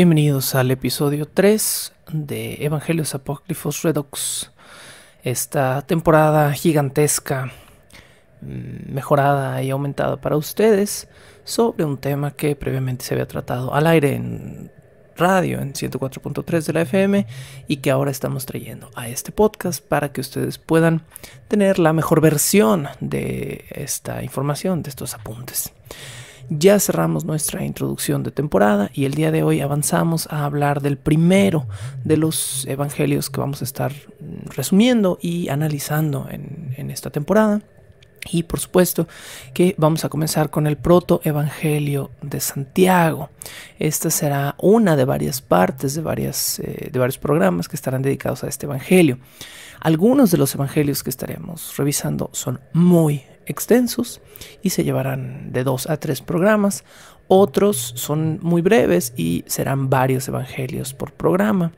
Bienvenidos al episodio 3 de Evangelios Apócrifos Redox. Esta temporada gigantesca, mm, mejorada y aumentada para ustedes sobre un tema que previamente se había tratado al aire en radio en 104.3 de la FM y que ahora estamos trayendo a este podcast para que ustedes puedan tener la mejor versión de esta información, de estos apuntes. Ya cerramos nuestra introducción de temporada y el día de hoy avanzamos a hablar del primero de los evangelios que vamos a estar mm, resumiendo y analizando en, esta temporada. Y por supuesto que vamos a comenzar con el protoevangelio de Santiago. Esta será una de varias partes, de, eh, de varios programas que estarán dedicados a este evangelio. Algunos de los evangelios que estaremos revisando son muy extensos y se llevarán de dos a tres programas. Otros son muy breves y serán varios evangelios por programa.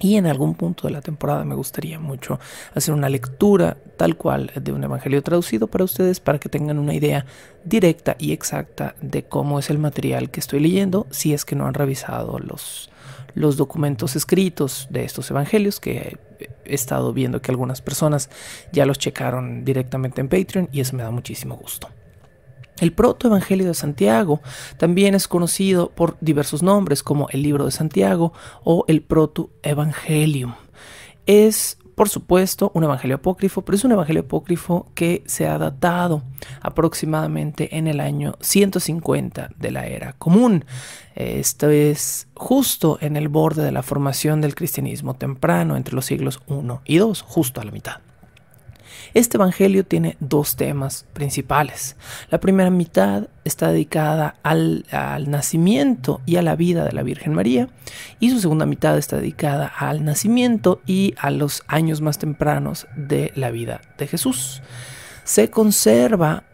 Y en algún punto de la temporada me gustaría mucho hacer una lectura tal cual de un evangelio traducido para ustedes para que tengan una idea directa y exacta de cómo es el material que estoy leyendo si es que no han revisado los los documentos escritos de estos evangelios que he estado viendo que algunas personas ya los checaron directamente en Patreon y eso me da muchísimo gusto. El Proto Evangelio de Santiago también es conocido por diversos nombres como el libro de Santiago o el Evangelium. Es por supuesto, un evangelio apócrifo, pero es un evangelio apócrifo que se ha datado aproximadamente en el año 150 de la era común. Esto es justo en el borde de la formación del cristianismo temprano, entre los siglos 1 y 2, justo a la mitad. Este Evangelio tiene dos temas principales. La primera mitad está dedicada al, nacimiento y a la vida de la Virgen María y su segunda mitad está dedicada al nacimiento y a los años más tempranos de la vida de Jesús. Se conserva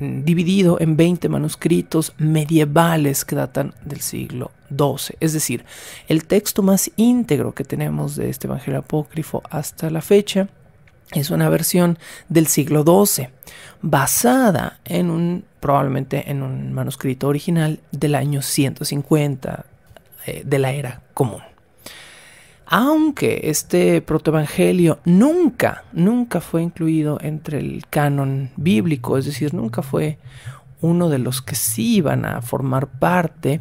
mm, dividido en 20 manuscritos medievales que datan del siglo XII. Es decir, el texto más íntegro que tenemos de este Evangelio apócrifo hasta la fecha es una versión del siglo XII, basada en un, probablemente en un manuscrito original del año 150 eh, de la era común. Aunque este protoevangelio nunca, nunca fue incluido entre el canon bíblico, es decir, nunca fue uno de los que sí iban a formar parte,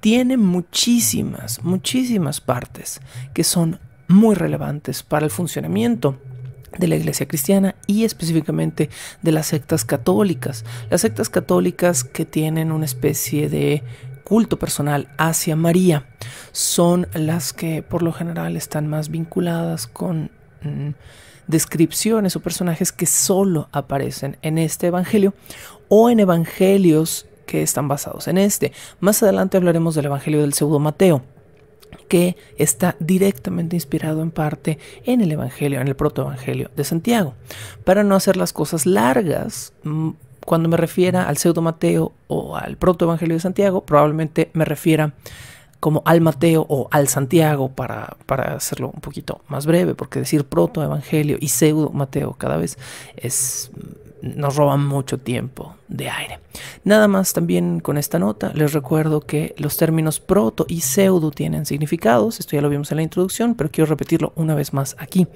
tiene muchísimas, muchísimas partes que son muy relevantes para el funcionamiento de la iglesia cristiana y específicamente de las sectas católicas. Las sectas católicas que tienen una especie de culto personal hacia María son las que por lo general están más vinculadas con mm, descripciones o personajes que solo aparecen en este evangelio o en evangelios que están basados en este. Más adelante hablaremos del evangelio del pseudo Mateo que está directamente inspirado en parte en el Evangelio, en el protoevangelio de Santiago. Para no hacer las cosas largas, mm, cuando me refiera al pseudo Mateo o al Proto-Evangelio de Santiago, probablemente me refiera como al Mateo o al Santiago para, hacerlo un poquito más breve, porque decir Proto-Evangelio y pseudo Mateo cada vez es nos roban mucho tiempo de aire. Nada más también con esta nota les recuerdo que los términos proto y pseudo tienen significados, esto ya lo vimos en la introducción, pero quiero repetirlo una vez más aquí.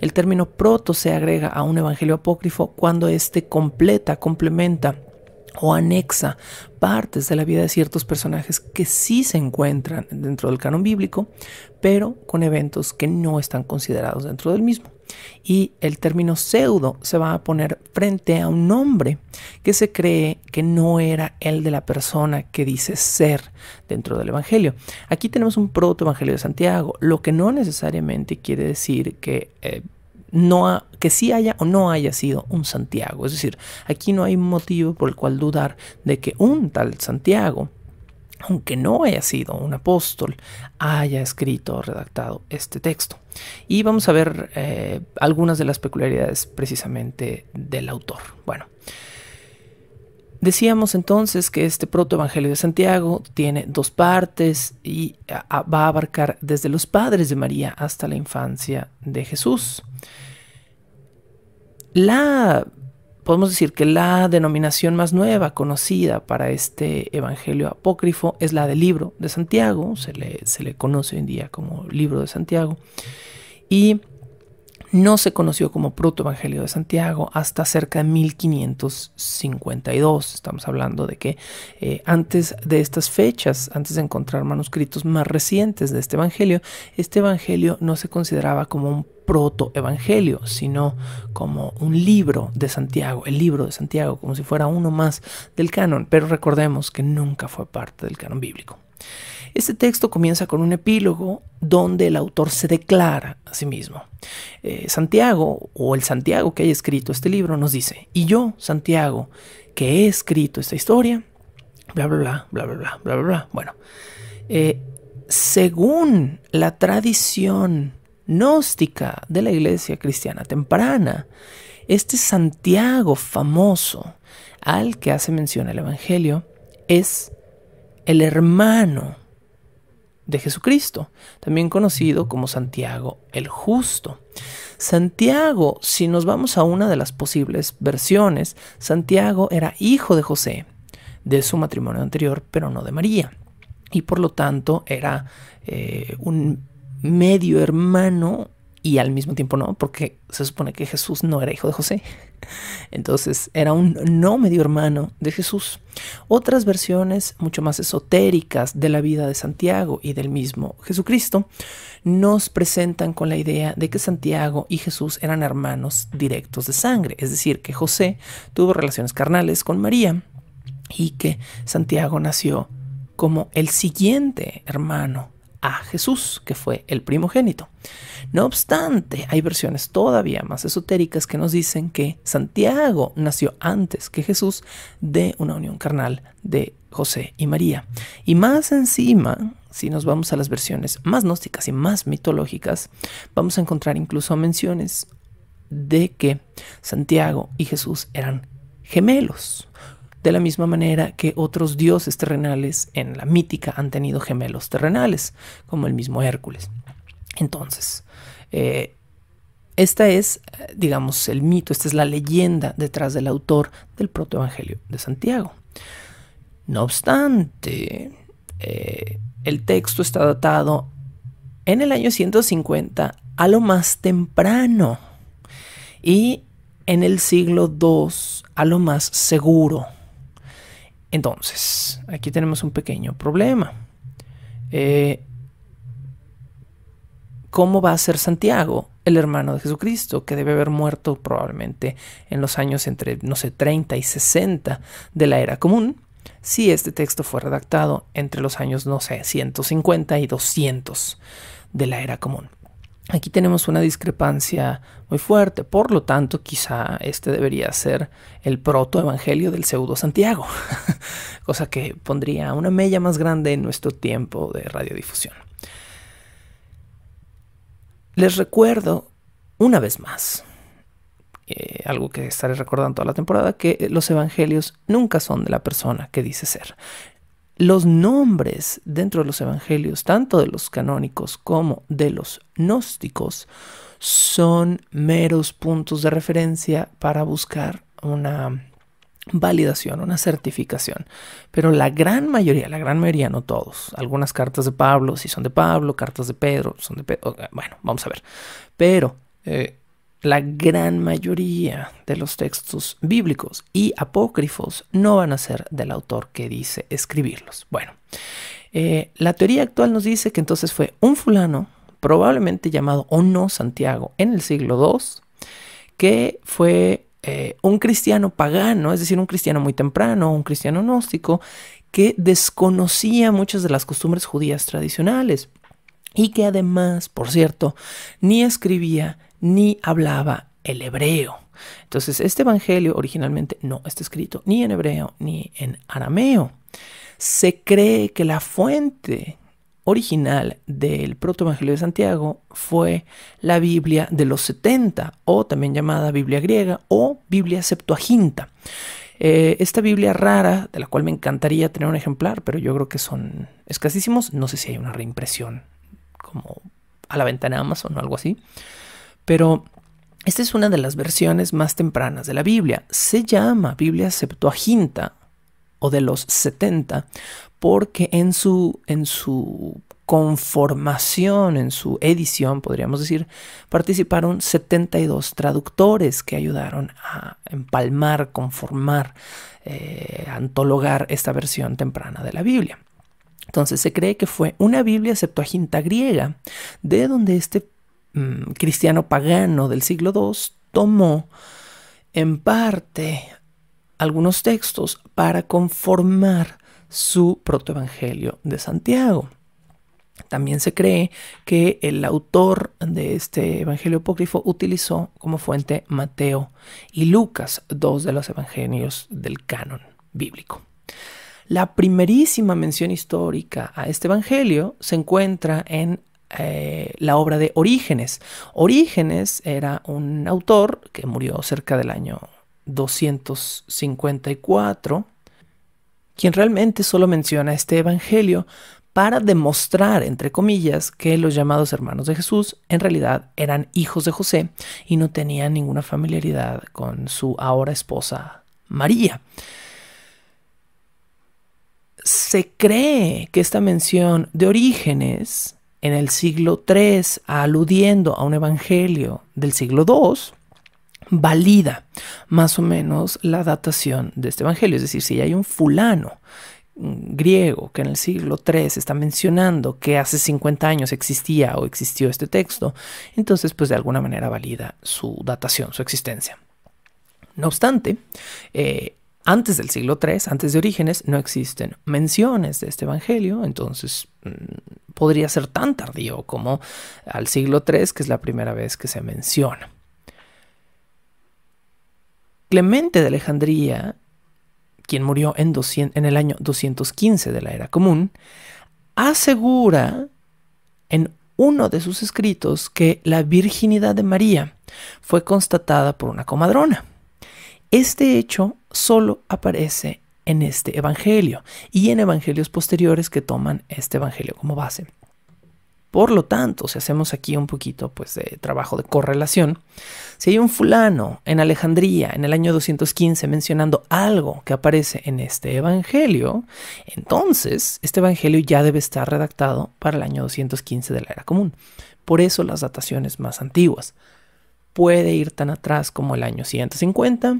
El término proto se agrega a un evangelio apócrifo cuando éste completa, complementa o anexa partes de la vida de ciertos personajes que sí se encuentran dentro del canon bíblico, pero con eventos que no están considerados dentro del mismo y el término pseudo se va a poner frente a un nombre que se cree que no era el de la persona que dice ser dentro del Evangelio. Aquí tenemos un evangelio de Santiago, lo que no necesariamente quiere decir que... Eh, no que sí haya o no haya sido un Santiago. Es decir, aquí no hay motivo por el cual dudar de que un tal Santiago aunque no haya sido un apóstol, haya escrito o redactado este texto. Y vamos a ver eh, algunas de las peculiaridades precisamente del autor. Bueno, decíamos entonces que este protoevangelio de Santiago tiene dos partes y va a abarcar desde los padres de María hasta la infancia de Jesús. La podemos decir que la denominación más nueva conocida para este evangelio apócrifo es la del libro de Santiago, se le, conoce hoy en día como libro de Santiago, y no se conoció como proto evangelio de Santiago hasta cerca de 1552. Estamos hablando de que eh, antes de estas fechas, antes de encontrar manuscritos más recientes de este evangelio, este evangelio no se consideraba como un protoevangelio, sino como un libro de Santiago, el libro de Santiago, como si fuera uno más del canon, pero recordemos que nunca fue parte del canon bíblico. Este texto comienza con un epílogo donde el autor se declara a sí mismo. Eh, Santiago, o el Santiago que haya escrito este libro, nos dice, y yo, Santiago, que he escrito esta historia, bla, bla, bla, bla, bla, bla, bla, bla. Bueno, eh, según la tradición gnóstica de la iglesia cristiana temprana. Este Santiago famoso al que hace mención el Evangelio es el hermano de Jesucristo, también conocido como Santiago el Justo. Santiago, si nos vamos a una de las posibles versiones, Santiago era hijo de José, de su matrimonio anterior, pero no de María, y por lo tanto era eh, un medio hermano y al mismo tiempo no, porque se supone que Jesús no era hijo de José. Entonces era un no medio hermano de Jesús. Otras versiones mucho más esotéricas de la vida de Santiago y del mismo Jesucristo nos presentan con la idea de que Santiago y Jesús eran hermanos directos de sangre, es decir, que José tuvo relaciones carnales con María y que Santiago nació como el siguiente hermano a Jesús, que fue el primogénito. No obstante, hay versiones todavía más esotéricas que nos dicen que Santiago nació antes que Jesús de una unión carnal de José y María. Y más encima, si nos vamos a las versiones más gnósticas y más mitológicas, vamos a encontrar incluso menciones de que Santiago y Jesús eran gemelos, de la misma manera que otros dioses terrenales en la mítica han tenido gemelos terrenales, como el mismo Hércules. Entonces, eh, esta es, eh, digamos, el mito, esta es la leyenda detrás del autor del protoevangelio de Santiago. No obstante, eh, el texto está datado en el año 150 a lo más temprano y en el siglo II a lo más seguro. Entonces, aquí tenemos un pequeño problema. Eh, ¿Cómo va a ser Santiago, el hermano de Jesucristo, que debe haber muerto probablemente en los años entre, no sé, 30 y 60 de la era común, si este texto fue redactado entre los años, no sé, 150 y 200 de la era común? Aquí tenemos una discrepancia muy fuerte, por lo tanto quizá este debería ser el protoevangelio del pseudo Santiago, cosa que pondría una mella más grande en nuestro tiempo de radiodifusión. Les recuerdo una vez más, eh, algo que estaré recordando toda la temporada, que los evangelios nunca son de la persona que dice ser los nombres dentro de los evangelios, tanto de los canónicos como de los gnósticos, son meros puntos de referencia para buscar una validación, una certificación. Pero la gran mayoría, la gran mayoría, no todos. Algunas cartas de Pablo, si sí son de Pablo, cartas de Pedro, son de Pedro. Bueno, vamos a ver. Pero eh, la gran mayoría de los textos bíblicos y apócrifos no van a ser del autor que dice escribirlos. Bueno, eh, la teoría actual nos dice que entonces fue un fulano, probablemente llamado o no Santiago, en el siglo II, que fue eh, un cristiano pagano, es decir, un cristiano muy temprano, un cristiano gnóstico, que desconocía muchas de las costumbres judías tradicionales y que además, por cierto, ni escribía ni hablaba el hebreo. Entonces, este Evangelio originalmente no está escrito ni en hebreo ni en arameo. Se cree que la fuente original del protoevangelio de Santiago fue la Biblia de los 70 o también llamada Biblia griega o Biblia Septuaginta. Eh, esta Biblia rara, de la cual me encantaría tener un ejemplar, pero yo creo que son escasísimos, no sé si hay una reimpresión como a la ventana Amazon o algo así. Pero esta es una de las versiones más tempranas de la Biblia. Se llama Biblia Septuaginta o de los 70 porque en su, en su conformación, en su edición, podríamos decir, participaron 72 traductores que ayudaron a empalmar, conformar, eh, antologar esta versión temprana de la Biblia. Entonces se cree que fue una Biblia Septuaginta griega, de donde este Mm, cristiano pagano del siglo II tomó en parte algunos textos para conformar su protoevangelio de Santiago. También se cree que el autor de este evangelio apócrifo utilizó como fuente Mateo y Lucas, dos de los evangelios del canon bíblico. La primerísima mención histórica a este evangelio se encuentra en eh, la obra de Orígenes. Orígenes era un autor que murió cerca del año 254, quien realmente solo menciona este Evangelio para demostrar, entre comillas, que los llamados hermanos de Jesús en realidad eran hijos de José y no tenían ninguna familiaridad con su ahora esposa María. Se cree que esta mención de Orígenes en el siglo III, aludiendo a un evangelio del siglo II, valida más o menos la datación de este evangelio. Es decir, si hay un fulano mm, griego que en el siglo III está mencionando que hace 50 años existía o existió este texto, entonces pues de alguna manera valida su datación, su existencia. No obstante, eh, antes del siglo III, antes de Orígenes, no existen menciones de este Evangelio, entonces mm, podría ser tan tardío como al siglo III, que es la primera vez que se menciona. Clemente de Alejandría, quien murió en, en el año 215 de la era común, asegura en uno de sus escritos que la virginidad de María fue constatada por una comadrona, este hecho solo aparece en este Evangelio y en Evangelios posteriores que toman este Evangelio como base. Por lo tanto, si hacemos aquí un poquito pues, de trabajo de correlación, si hay un fulano en Alejandría en el año 215 mencionando algo que aparece en este Evangelio, entonces este Evangelio ya debe estar redactado para el año 215 de la era común. Por eso las dataciones más antiguas. Puede ir tan atrás como el año 150,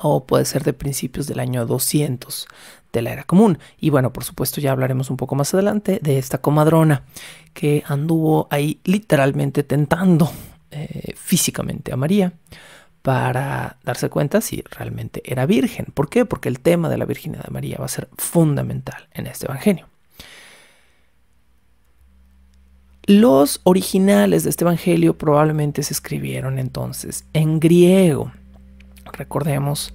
o puede ser de principios del año 200 de la era común. Y bueno, por supuesto ya hablaremos un poco más adelante de esta comadrona que anduvo ahí literalmente tentando eh, físicamente a María para darse cuenta si realmente era virgen. ¿Por qué? Porque el tema de la virginidad de María va a ser fundamental en este Evangelio. Los originales de este Evangelio probablemente se escribieron entonces en griego Recordemos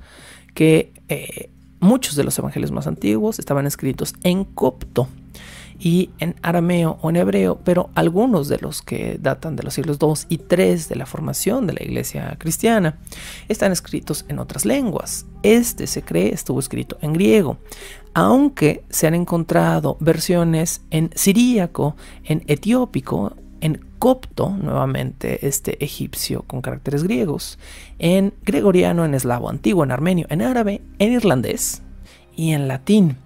que eh, muchos de los evangelios más antiguos estaban escritos en copto y en arameo o en hebreo, pero algunos de los que datan de los siglos 2 y 3 de la formación de la iglesia cristiana están escritos en otras lenguas. Este se cree estuvo escrito en griego, aunque se han encontrado versiones en siríaco, en etiópico, en copto, nuevamente este egipcio con caracteres griegos, en gregoriano, en eslavo antiguo, en armenio, en árabe, en irlandés y en latín.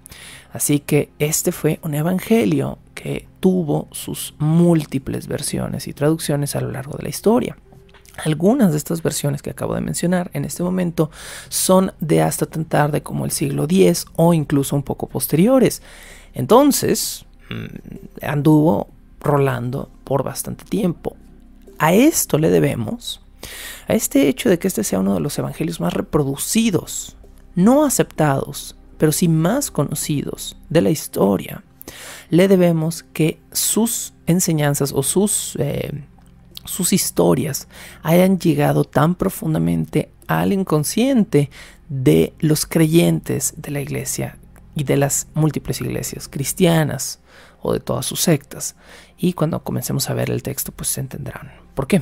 Así que este fue un evangelio que tuvo sus múltiples versiones y traducciones a lo largo de la historia. Algunas de estas versiones que acabo de mencionar en este momento son de hasta tan tarde como el siglo X o incluso un poco posteriores. Entonces, mm, anduvo rolando por bastante tiempo. A esto le debemos, a este hecho de que este sea uno de los evangelios más reproducidos, no aceptados, pero sí más conocidos de la historia, le debemos que sus enseñanzas o sus, eh, sus historias hayan llegado tan profundamente al inconsciente de los creyentes de la iglesia y de las múltiples iglesias cristianas o de todas sus sectas. Y cuando comencemos a ver el texto, pues se entenderán por qué.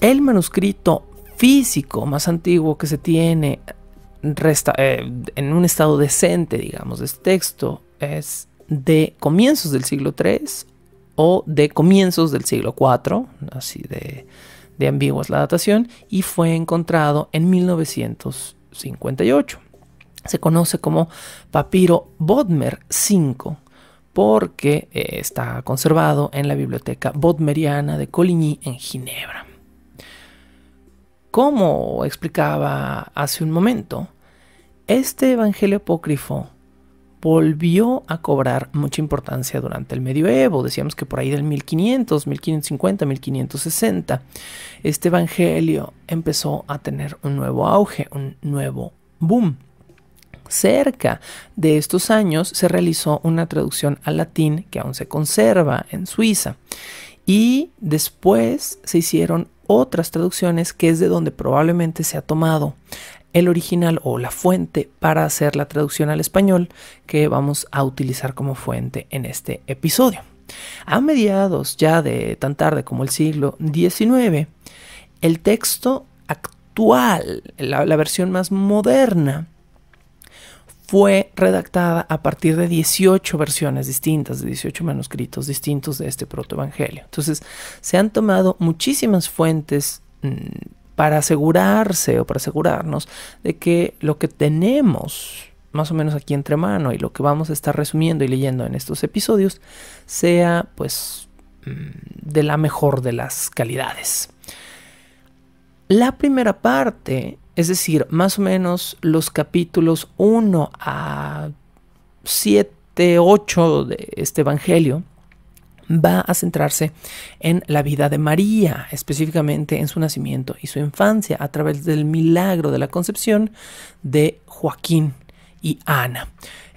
El manuscrito físico más antiguo que se tiene resta eh, en un estado decente, digamos, de este texto es de comienzos del siglo III o de comienzos del siglo IV, así de, de ambigua es la datación, y fue encontrado en 1958 se conoce como papiro Bodmer V porque eh, está conservado en la biblioteca bodmeriana de Coligny en Ginebra. Como explicaba hace un momento, este evangelio apócrifo volvió a cobrar mucha importancia durante el medioevo, decíamos que por ahí del 1500, 1550, 1560, este evangelio empezó a tener un nuevo auge, un nuevo boom cerca de estos años se realizó una traducción al latín que aún se conserva en Suiza. Y después se hicieron otras traducciones que es de donde probablemente se ha tomado el original o la fuente para hacer la traducción al español que vamos a utilizar como fuente en este episodio. A mediados ya de tan tarde como el siglo XIX, el texto actual, la, la versión más moderna, fue redactada a partir de 18 versiones distintas, de 18 manuscritos distintos de este protoevangelio. Entonces, se han tomado muchísimas fuentes mm, para asegurarse o para asegurarnos de que lo que tenemos más o menos aquí entre mano y lo que vamos a estar resumiendo y leyendo en estos episodios sea pues mm, de la mejor de las calidades. La primera parte es decir, más o menos los capítulos 1 a 7, 8 de este Evangelio va a centrarse en la vida de María, específicamente en su nacimiento y su infancia, a través del milagro de la concepción de Joaquín y Ana,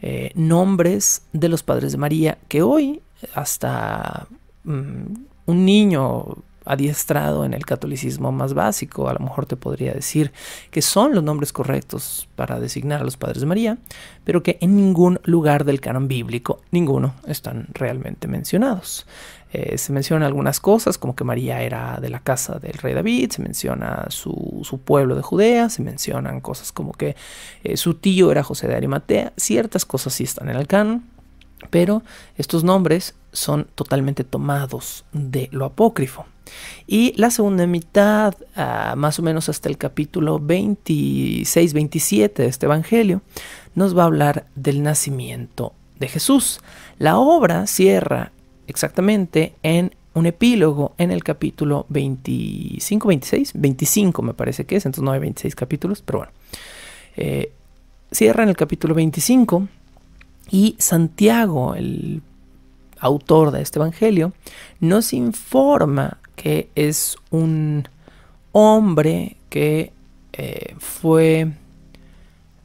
eh, nombres de los padres de María que hoy hasta mm, un niño adiestrado en el catolicismo más básico, a lo mejor te podría decir que son los nombres correctos para designar a los padres de María, pero que en ningún lugar del canon bíblico, ninguno, están realmente mencionados. Eh, se mencionan algunas cosas, como que María era de la casa del rey David, se menciona su, pueblo de Judea, se mencionan cosas como que eh, su tío era José de Arimatea, ciertas cosas sí están en el canon, pero estos nombres son totalmente tomados de lo apócrifo. Y la segunda mitad, ah, más o menos hasta el capítulo 26-27 de este Evangelio, nos va a hablar del nacimiento de Jesús. La obra cierra exactamente en un epílogo en el capítulo 25, 26, 25 me parece que es, entonces no hay 26 capítulos, pero bueno. Eh, cierra en el capítulo 25 y Santiago, el autor de este Evangelio, nos informa que es un hombre que eh, fue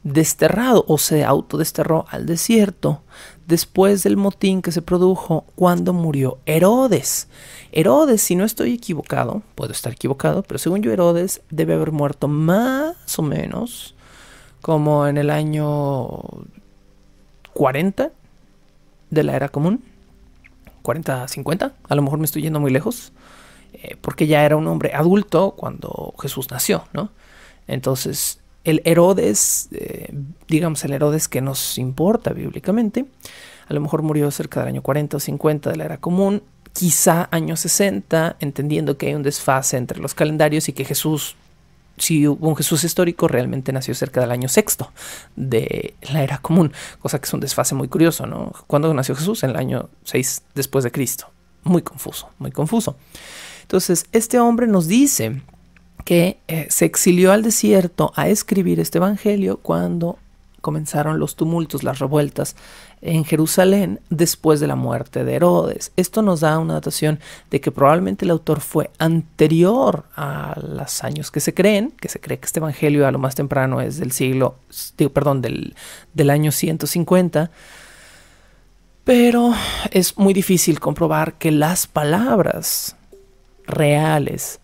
desterrado o se autodesterró al desierto después del motín que se produjo cuando murió Herodes. Herodes, si no estoy equivocado, puedo estar equivocado, pero según yo Herodes debe haber muerto más o menos como en el año 40 de la era común. 40, 50, a lo mejor me estoy yendo muy lejos, eh, porque ya era un hombre adulto cuando Jesús nació, ¿no? Entonces, el Herodes, eh, digamos el Herodes que nos importa bíblicamente, a lo mejor murió cerca del año 40 o 50 de la era común, quizá año 60, entendiendo que hay un desfase entre los calendarios y que Jesús si hubo un Jesús histórico, realmente nació cerca del año sexto de la era común, cosa que es un desfase muy curioso, ¿no? ¿Cuándo nació Jesús? En el año 6 después de Cristo. Muy confuso, muy confuso. Entonces, este hombre nos dice que eh, se exilió al desierto a escribir este evangelio cuando comenzaron los tumultos, las revueltas en Jerusalén después de la muerte de Herodes. Esto nos da una datación de que probablemente el autor fue anterior a los años que se creen, que se cree que este evangelio a lo más temprano es del siglo, perdón, del, del año 150. Pero es muy difícil comprobar que las palabras reales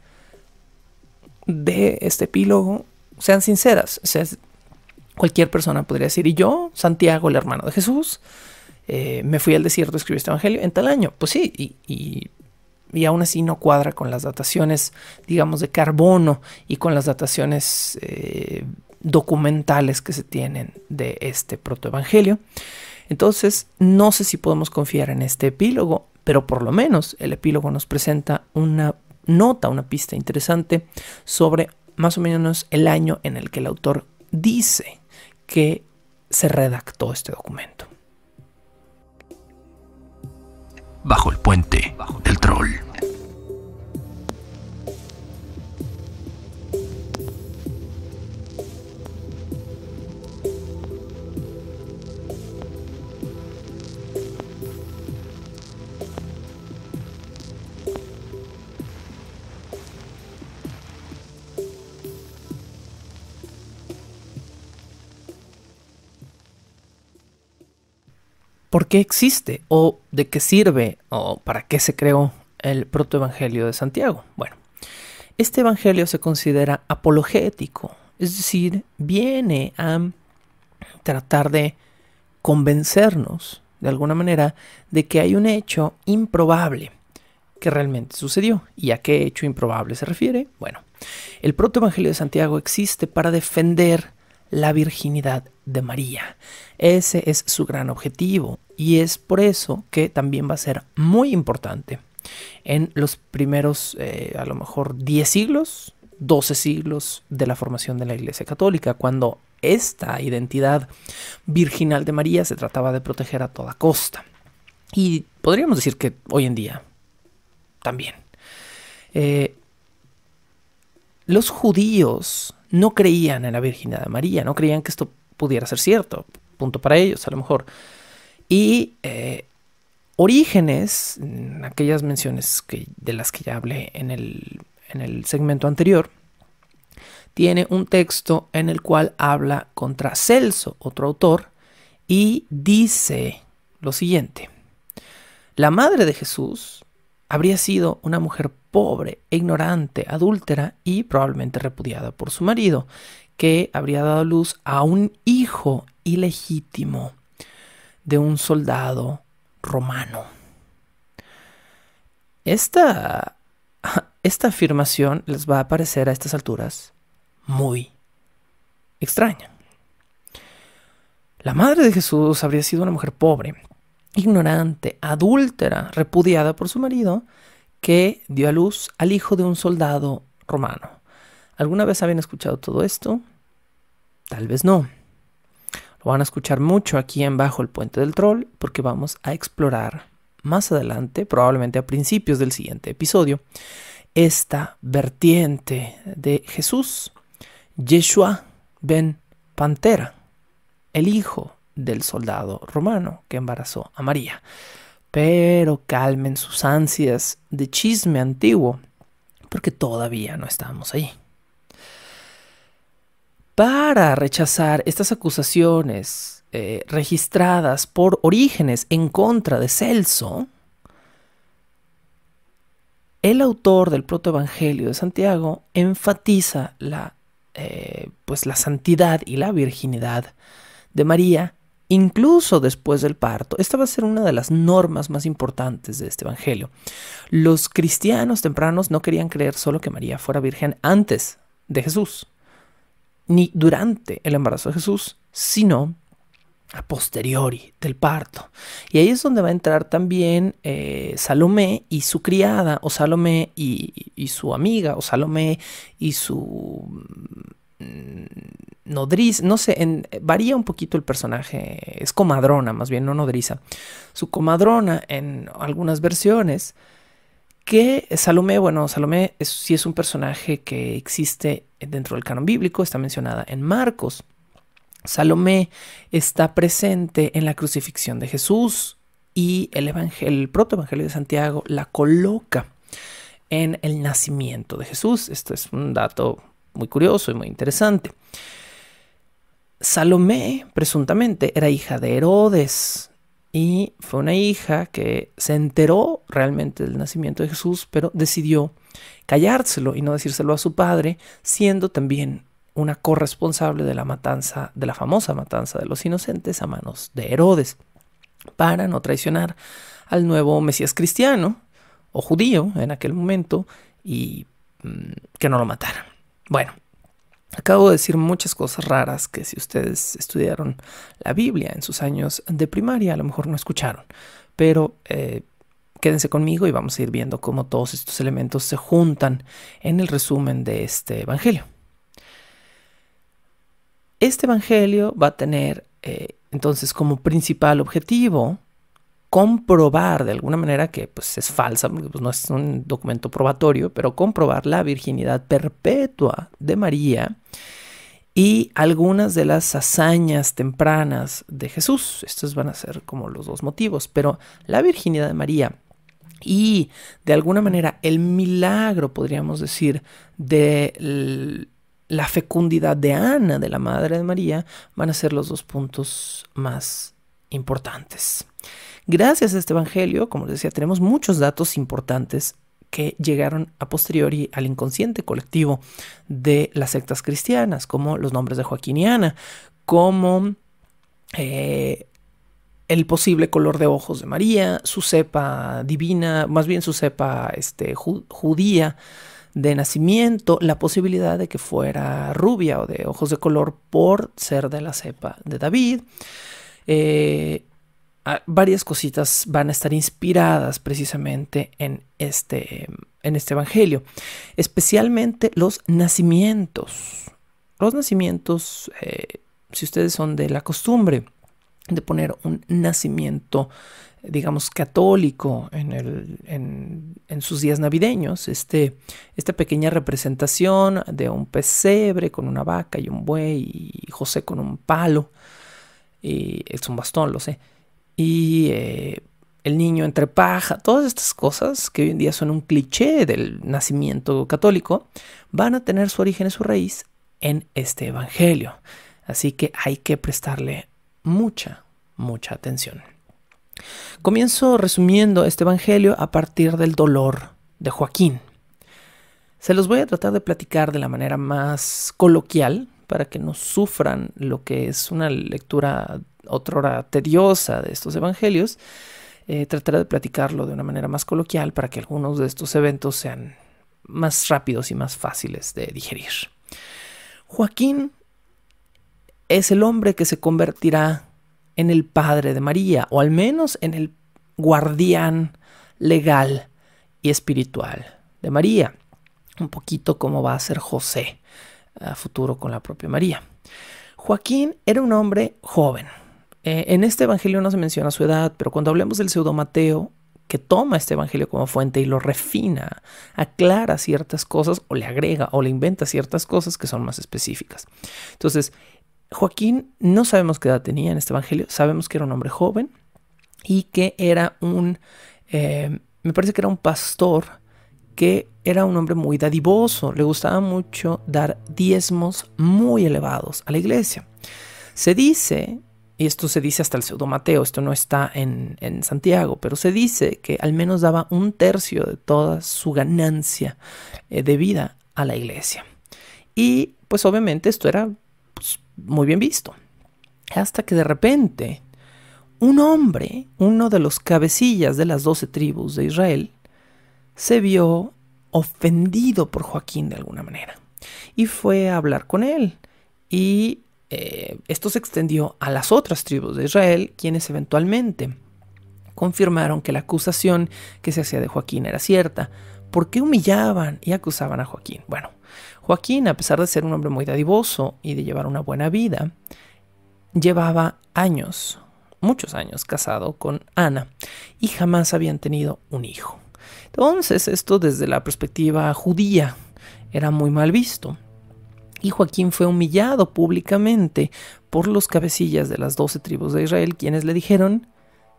de este epílogo sean sinceras cualquier persona podría decir, y yo, Santiago, el hermano de Jesús, eh, me fui al desierto, escribir este evangelio en tal año. Pues sí, y, y, aún así no cuadra con las dataciones, digamos, de carbono y con las dataciones eh, documentales que se tienen de este protoevangelio. Entonces, no sé si podemos confiar en este epílogo, pero por lo menos el epílogo nos presenta una nota, una pista interesante sobre más o menos el año en el que el autor dice que se redactó este documento. Bajo el puente del por qué existe o de qué sirve o para qué se creó el protoevangelio de Santiago. Bueno, este evangelio se considera apologético, es decir, viene a tratar de convencernos de alguna manera de que hay un hecho improbable que realmente sucedió. ¿Y a qué hecho improbable se refiere? Bueno, el protoevangelio de Santiago existe para defender la virginidad de María. Ese es su gran objetivo y es por eso que también va a ser muy importante en los primeros, eh, a lo mejor, 10 siglos, 12 siglos de la formación de la Iglesia Católica, cuando esta identidad virginal de María se trataba de proteger a toda costa. Y podríamos decir que hoy en día también. Eh, los judíos no creían en la Virgen de María, no creían que esto pudiera ser cierto, punto para ellos a lo mejor. Y eh, Orígenes, aquellas menciones que, de las que ya hablé en el, en el segmento anterior, tiene un texto en el cual habla contra Celso, otro autor, y dice lo siguiente. La madre de Jesús habría sido una mujer pobre, ignorante, adúltera y probablemente repudiada por su marido, que habría dado luz a un hijo ilegítimo de un soldado romano. Esta, esta afirmación les va a parecer a estas alturas muy extraña. La madre de Jesús habría sido una mujer pobre, ignorante, adúltera, repudiada por su marido, que dio a luz al hijo de un soldado romano. ¿Alguna vez habían escuchado todo esto? Tal vez no. Lo van a escuchar mucho aquí en Bajo el Puente del Troll porque vamos a explorar más adelante, probablemente a principios del siguiente episodio, esta vertiente de Jesús, Yeshua ben Pantera, el hijo del soldado romano que embarazó a María pero calmen sus ansias de chisme antiguo, porque todavía no estamos ahí. Para rechazar estas acusaciones eh, registradas por Orígenes en contra de Celso, el autor del protoevangelio de Santiago enfatiza la, eh, pues la santidad y la virginidad de María incluso después del parto. Esta va a ser una de las normas más importantes de este Evangelio. Los cristianos tempranos no querían creer solo que María fuera virgen antes de Jesús, ni durante el embarazo de Jesús, sino a posteriori del parto. Y ahí es donde va a entrar también eh, Salomé y su criada, o Salomé y, su amiga, o Salomé y su Mm, nodriza, no sé, varía un poquito el personaje, es comadrona más bien, no nodriza, su comadrona en algunas versiones, que Salomé, bueno, Salomé sí es un personaje que existe dentro del canon bíblico, está mencionada en Marcos. Salomé está presente en la crucifixión de Jesús y el, el protoevangelio de Santiago la coloca en el nacimiento de Jesús. Esto es un dato muy curioso y muy interesante. Salomé, presuntamente, era hija de Herodes y fue una hija que se enteró realmente del nacimiento de Jesús, pero decidió callárselo y no decírselo a su padre, siendo también una corresponsable de la matanza, de la famosa matanza de los inocentes a manos de Herodes, para no traicionar al nuevo Mesías cristiano o judío en aquel momento y mm, que no lo mataran. Bueno, acabo de decir muchas cosas raras que si ustedes estudiaron la Biblia en sus años de primaria, a lo mejor no escucharon, pero... Eh, quédense conmigo y vamos a ir viendo cómo todos estos elementos se juntan en el resumen de este Evangelio. Este Evangelio va a tener eh, entonces como principal objetivo comprobar de alguna manera que pues, es falsa, pues, no es un documento probatorio, pero comprobar la virginidad perpetua de María y algunas de las hazañas tempranas de Jesús. Estos van a ser como los dos motivos, pero la virginidad de María y de alguna manera el milagro, podríamos decir, de la fecundidad de Ana, de la Madre de María, van a ser los dos puntos más importantes. Gracias a este Evangelio, como les decía, tenemos muchos datos importantes que llegaron a posteriori al inconsciente colectivo de las sectas cristianas, como los nombres de Joaquín y Ana, como eh, el posible color de ojos de María, su cepa divina, más bien su cepa este, judía de nacimiento, la posibilidad de que fuera rubia o de ojos de color por ser de la cepa de David. Eh, Ah, varias cositas van a estar inspiradas precisamente en este, en este Evangelio, especialmente los nacimientos. Los nacimientos, eh, si ustedes son de la costumbre de poner un nacimiento, digamos, católico en, el, en, sus días navideños, este, esta pequeña representación de un pesebre con una vaca y un buey y José con un palo, y es un bastón, lo sé y eh, el niño entre paja, todas estas cosas que hoy en día son un cliché del nacimiento católico, van a tener su origen y su raíz en este Evangelio. Así que hay que prestarle mucha, mucha atención. Comienzo resumiendo este Evangelio a partir del dolor de Joaquín. Se los voy a tratar de platicar de la manera más coloquial para que no sufran lo que es una lectura hora tediosa de estos evangelios, eh, trataré de platicarlo de una manera más coloquial para que algunos de estos eventos sean más rápidos y más fáciles de digerir. Joaquín es el hombre que se convertirá en el padre de María, o al menos en el guardián legal y espiritual de María, un poquito como va a ser José a futuro con la propia María. Joaquín era un hombre joven, eh, en este Evangelio no se menciona su edad, pero cuando hablemos del pseudo Mateo, que toma este Evangelio como fuente y lo refina, aclara ciertas cosas o le agrega o le inventa ciertas cosas que son más específicas. Entonces, Joaquín no sabemos qué edad tenía en este Evangelio, sabemos que era un hombre joven y que era un, eh, me parece que era un pastor que era un hombre muy dadivoso, le gustaba mucho dar diezmos muy elevados a la iglesia. Se dice y esto se dice hasta el pseudo Mateo, esto no está en, Santiago, pero se dice que al menos daba un tercio de toda su ganancia eh, de vida a la iglesia. Y pues obviamente esto era pues, muy bien visto. Hasta que de repente un hombre, uno de los cabecillas de las doce tribus de Israel, se vio ofendido por Joaquín de alguna manera. Y fue a hablar con él. Y eh, esto se extendió a las otras tribus de Israel, quienes eventualmente confirmaron que la acusación que se hacía de Joaquín era cierta. ¿Por qué humillaban y acusaban a Joaquín? Bueno, Joaquín, a pesar de ser un hombre muy dadivoso y de llevar una buena vida, llevaba años, muchos años casado con Ana y jamás habían tenido un hijo. Entonces, esto desde la perspectiva judía era muy mal visto y Joaquín fue humillado públicamente por los cabecillas de las doce tribus de Israel, quienes le dijeron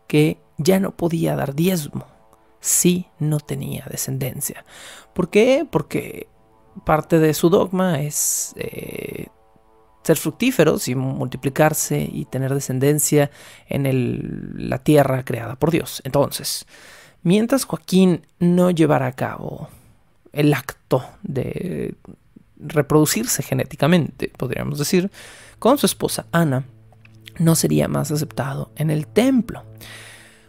que ya no podía dar diezmo si no tenía descendencia. ¿Por qué? Porque parte de su dogma es eh, ser fructíferos y multiplicarse y tener descendencia en la tierra creada por Dios. Entonces, mientras Joaquín no llevara a cabo el acto de reproducirse genéticamente, podríamos decir, con su esposa Ana, no sería más aceptado en el templo.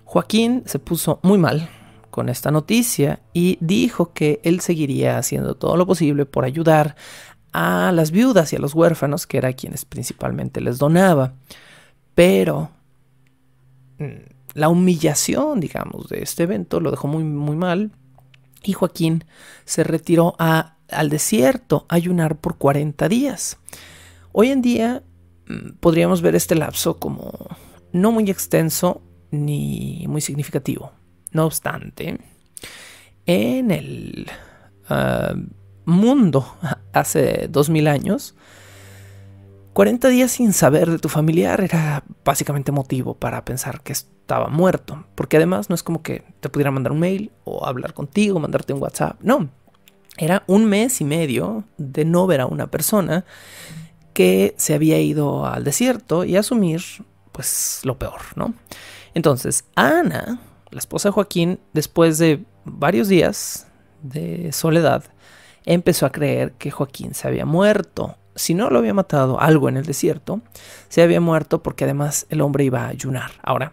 Joaquín se puso muy mal con esta noticia y dijo que él seguiría haciendo todo lo posible por ayudar a las viudas y a los huérfanos, que era quienes principalmente les donaba. Pero mm, la humillación, digamos, de este evento lo dejó muy, muy mal y Joaquín se retiró a al desierto, ayunar por 40 días. Hoy en día mm, podríamos ver este lapso como no muy extenso ni muy significativo. No obstante, en el ah, mundo hace 2000 años, 40 días sin saber de tu familiar era básicamente motivo para pensar que estaba muerto, porque además no es como que te pudieran mandar un mail o hablar contigo, mandarte un WhatsApp, no, era un mes y medio de no ver a una persona que se había ido al desierto y asumir pues lo peor, ¿no? Entonces, Ana, la esposa de Joaquín, después de varios días de soledad, empezó a creer que Joaquín se había muerto. Si no lo había matado algo en el desierto, se había muerto porque además el hombre iba a ayunar. Ahora,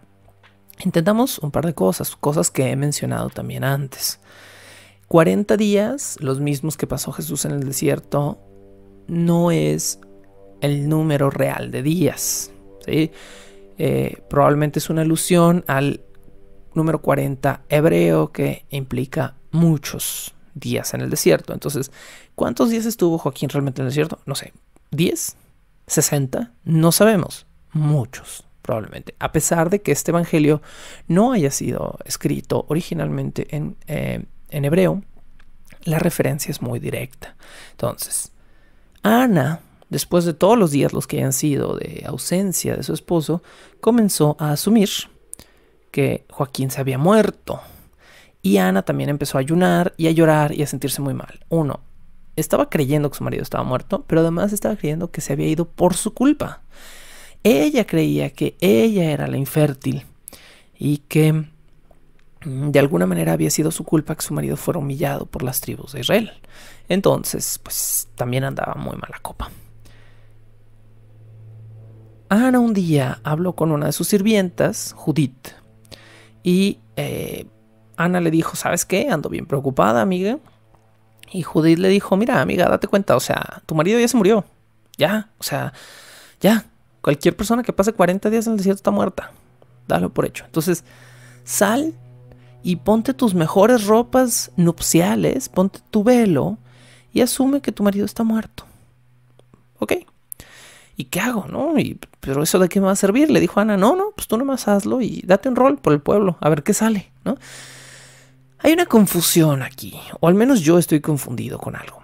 intentamos un par de cosas, cosas que he mencionado también antes. 40 días, los mismos que pasó Jesús en el desierto, no es el número real de días. Eh, probablemente es una alusión al número 40 hebreo que implica muchos días en el desierto. Entonces, ¿cuántos días estuvo Joaquín realmente en el desierto? No sé, ¿10? ¿60? No sabemos. Muchos, probablemente. A pesar de que este Evangelio no haya sido escrito originalmente en eh, en hebreo, la referencia es muy directa. Entonces, Ana, después de todos los días los que hayan sido de ausencia de su esposo, comenzó a asumir que Joaquín se había muerto. Y Ana también empezó a ayunar y a llorar y a sentirse muy mal. Uno, estaba creyendo que su marido estaba muerto, pero además estaba creyendo que se había ido por su culpa. Ella creía que ella era la infértil y que de alguna manera había sido su culpa que su marido fuera humillado por las tribus de Israel. Entonces, pues también andaba muy mala copa. Ana un día habló con una de sus sirvientas, Judith, y eh, Ana le dijo, ¿sabes qué? Ando bien preocupada, amiga. Y Judith le dijo, mira, amiga, date cuenta, o sea, tu marido ya se murió. Ya, o sea, ya. Cualquier persona que pase 40 días en el desierto está muerta. Dalo por hecho. Entonces, sal y ponte tus mejores ropas nupciales, ponte tu velo y asume que tu marido está muerto. ¿Ok? ¿Y qué hago? ¿No? pero eso de qué me va a servir? Le dijo Ana, no, no, pues tú nomás hazlo y date un rol por el pueblo, a ver qué sale, ¿no? Hay una confusión aquí, o al menos yo estoy confundido con algo.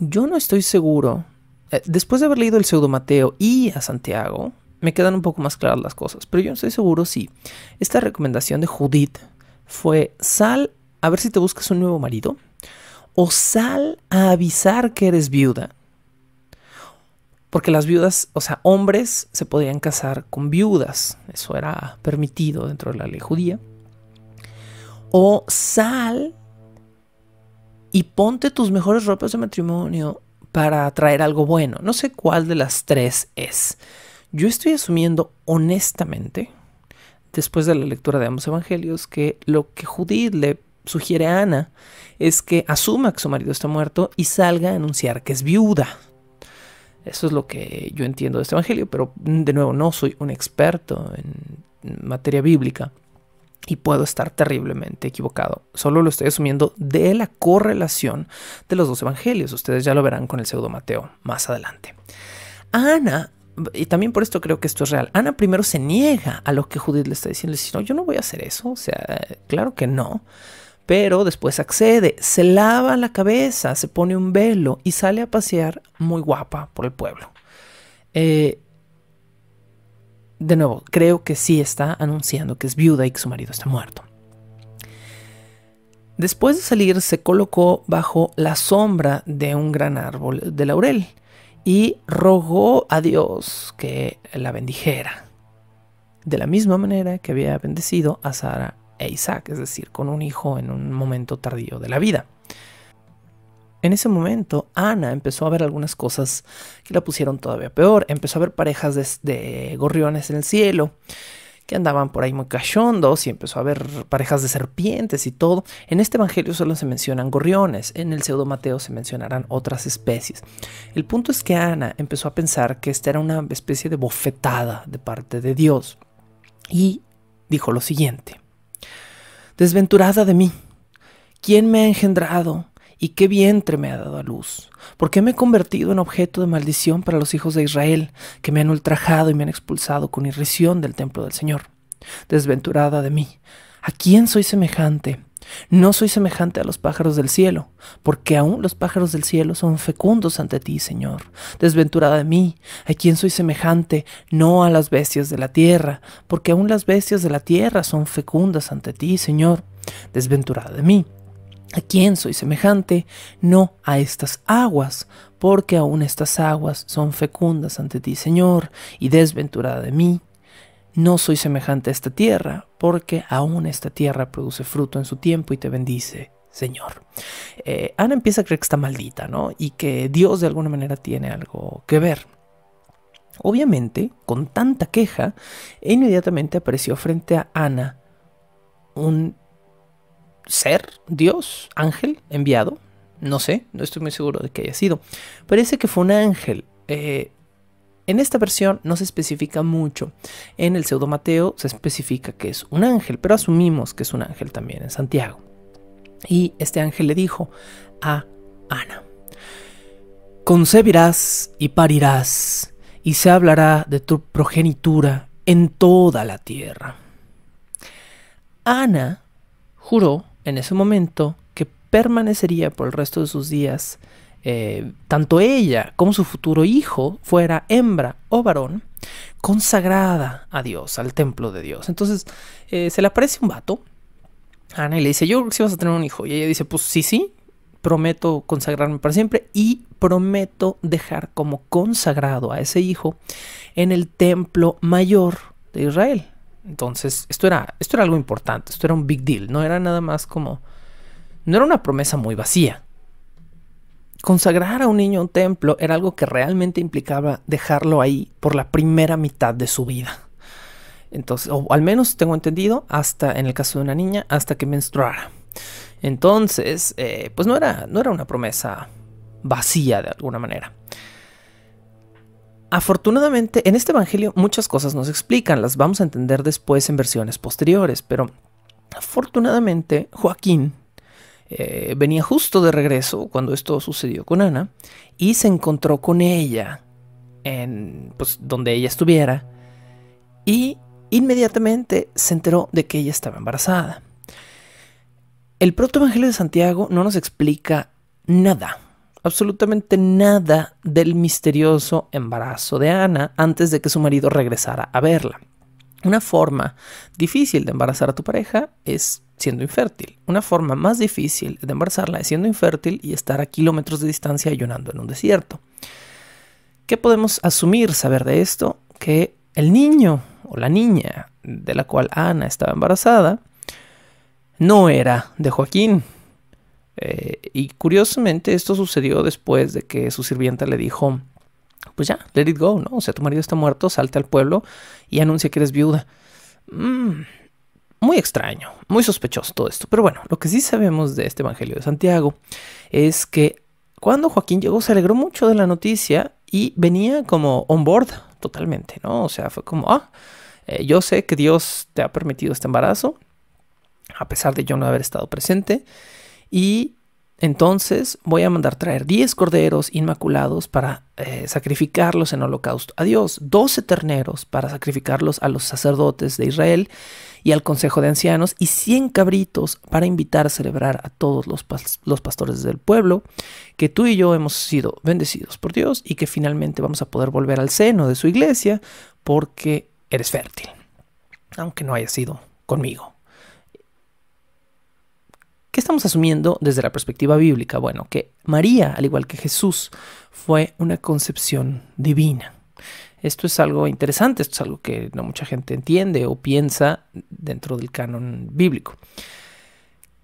Yo no estoy seguro, eh, después de haber leído el pseudo Mateo y a Santiago, me quedan un poco más claras las cosas, pero yo no estoy seguro si esta recomendación de Judith fue sal a ver si te buscas un nuevo marido o sal a avisar que eres viuda. Porque las viudas, o sea, hombres se podían casar con viudas, eso era permitido dentro de la ley judía. O sal y ponte tus mejores ropas de matrimonio para traer algo bueno. No sé cuál de las tres es. Yo estoy asumiendo honestamente, después de la lectura de ambos evangelios, que lo que Judith le sugiere a Ana es que asuma que su marido está muerto y salga a anunciar que es viuda. Eso es lo que yo entiendo de este evangelio, pero de nuevo no soy un experto en materia bíblica y puedo estar terriblemente equivocado. Solo lo estoy asumiendo de la correlación de los dos evangelios. Ustedes ya lo verán con el pseudo Mateo más adelante. Ana y también por esto creo que esto es real, Ana primero se niega a lo que Judith le está diciendo, le dice, no, yo no voy a hacer eso, o sea, claro que no, pero después accede, se lava la cabeza, se pone un velo y sale a pasear muy guapa por el pueblo. Eh, de nuevo, creo que sí está anunciando que es viuda y que su marido está muerto. Después de salir, se colocó bajo la sombra de un gran árbol de laurel y rogó a Dios que la bendijera, de la misma manera que había bendecido a Sara e Isaac, es decir, con un hijo en un momento tardío de la vida. En ese momento, Ana empezó a ver algunas cosas que la pusieron todavía peor. Empezó a ver parejas de, gorriones en el cielo que andaban por ahí muy cachondos y empezó a haber parejas de serpientes y todo. En este evangelio solo se mencionan gorriones, en el pseudo Mateo se mencionarán otras especies. El punto es que Ana empezó a pensar que esta era una especie de bofetada de parte de Dios y dijo lo siguiente: Desventurada de mí, ¿quién me ha engendrado? y qué vientre me ha dado a luz. qué me he convertido en objeto de maldición para los hijos de Israel, que me han ultrajado y me han expulsado con irrisión del templo del Señor. Desventurada de mí, ¿a quién soy semejante? No soy semejante a los pájaros del cielo, porque aún los pájaros del cielo son fecundos ante ti, Señor. Desventurada de mí, a quién soy semejante, no a las bestias de la tierra, porque aún las bestias de la tierra son fecundas ante ti, Señor. Desventurada de mí, ¿A quién soy semejante? No a estas aguas, porque aún estas aguas son fecundas ante ti, Señor, y desventurada de mí. No soy semejante a esta tierra, porque aún esta tierra produce fruto en su tiempo y te bendice, Señor. Eh, Ana empieza a creer que está maldita, ¿no? Y que Dios de alguna manera tiene algo que ver. Obviamente, con tanta queja, inmediatamente apareció frente a Ana un ser, Dios, ángel, enviado. No sé, no estoy muy seguro de que haya sido. Parece que fue un ángel. Eh, en esta versión no se especifica mucho. En el pseudo Mateo se especifica que es un ángel, pero asumimos que es un ángel también en Santiago. Y este ángel le dijo a Ana, concebirás y parirás, y se hablará de tu progenitura en toda la tierra. Ana juró en ese momento que permanecería por el resto de sus días, eh, tanto ella como su futuro hijo, fuera hembra o varón, consagrada a Dios, al templo de Dios. Entonces eh, se le aparece un vato, Ana, y le dice, yo si sí vas a tener un hijo. Y ella dice, pues sí, sí, prometo consagrarme para siempre y prometo dejar como consagrado a ese hijo en el templo mayor de Israel, entonces, esto era, esto era algo importante, esto era un big deal, no era nada más como, no era una promesa muy vacía. Consagrar a un niño a un templo era algo que realmente implicaba dejarlo ahí por la primera mitad de su vida. Entonces, o al menos tengo entendido, hasta en el caso de una niña, hasta que menstruara. Entonces, eh, pues no era, no era una promesa vacía de alguna manera. Afortunadamente, en este Evangelio muchas cosas nos explican, las vamos a entender después en versiones posteriores, pero afortunadamente Joaquín eh, venía justo de regreso cuando esto sucedió con Ana y se encontró con ella en pues, donde ella estuviera y inmediatamente se enteró de que ella estaba embarazada. El protoevangelio de Santiago no nos explica nada absolutamente nada del misterioso embarazo de Ana antes de que su marido regresara a verla. Una forma difícil de embarazar a tu pareja es siendo infértil. Una forma más difícil de embarazarla es siendo infértil y estar a kilómetros de distancia ayunando en un desierto. ¿Qué podemos asumir, saber de esto? Que el niño o la niña de la cual Ana estaba embarazada no era de Joaquín, eh, y curiosamente esto sucedió después de que su sirvienta le dijo, pues ya, let it go, ¿no? O sea, tu marido está muerto, salte al pueblo y anuncia que eres viuda. Mm, muy extraño, muy sospechoso todo esto. Pero bueno, lo que sí sabemos de este Evangelio de Santiago es que cuando Joaquín llegó se alegró mucho de la noticia y venía como on board totalmente, ¿no? O sea, fue como, ah, eh, yo sé que Dios te ha permitido este embarazo, a pesar de yo no haber estado presente. Y entonces voy a mandar traer 10 corderos inmaculados para eh, sacrificarlos en holocausto a Dios, 12 terneros para sacrificarlos a los sacerdotes de Israel y al consejo de ancianos, y 100 cabritos para invitar a celebrar a todos los, los pastores del pueblo, que tú y yo hemos sido bendecidos por Dios y que finalmente vamos a poder volver al seno de su iglesia porque eres fértil, aunque no haya sido conmigo. ¿Qué estamos asumiendo desde la perspectiva bíblica? Bueno, que María, al igual que Jesús, fue una concepción divina. Esto es algo interesante, esto es algo que no mucha gente entiende o piensa dentro del canon bíblico.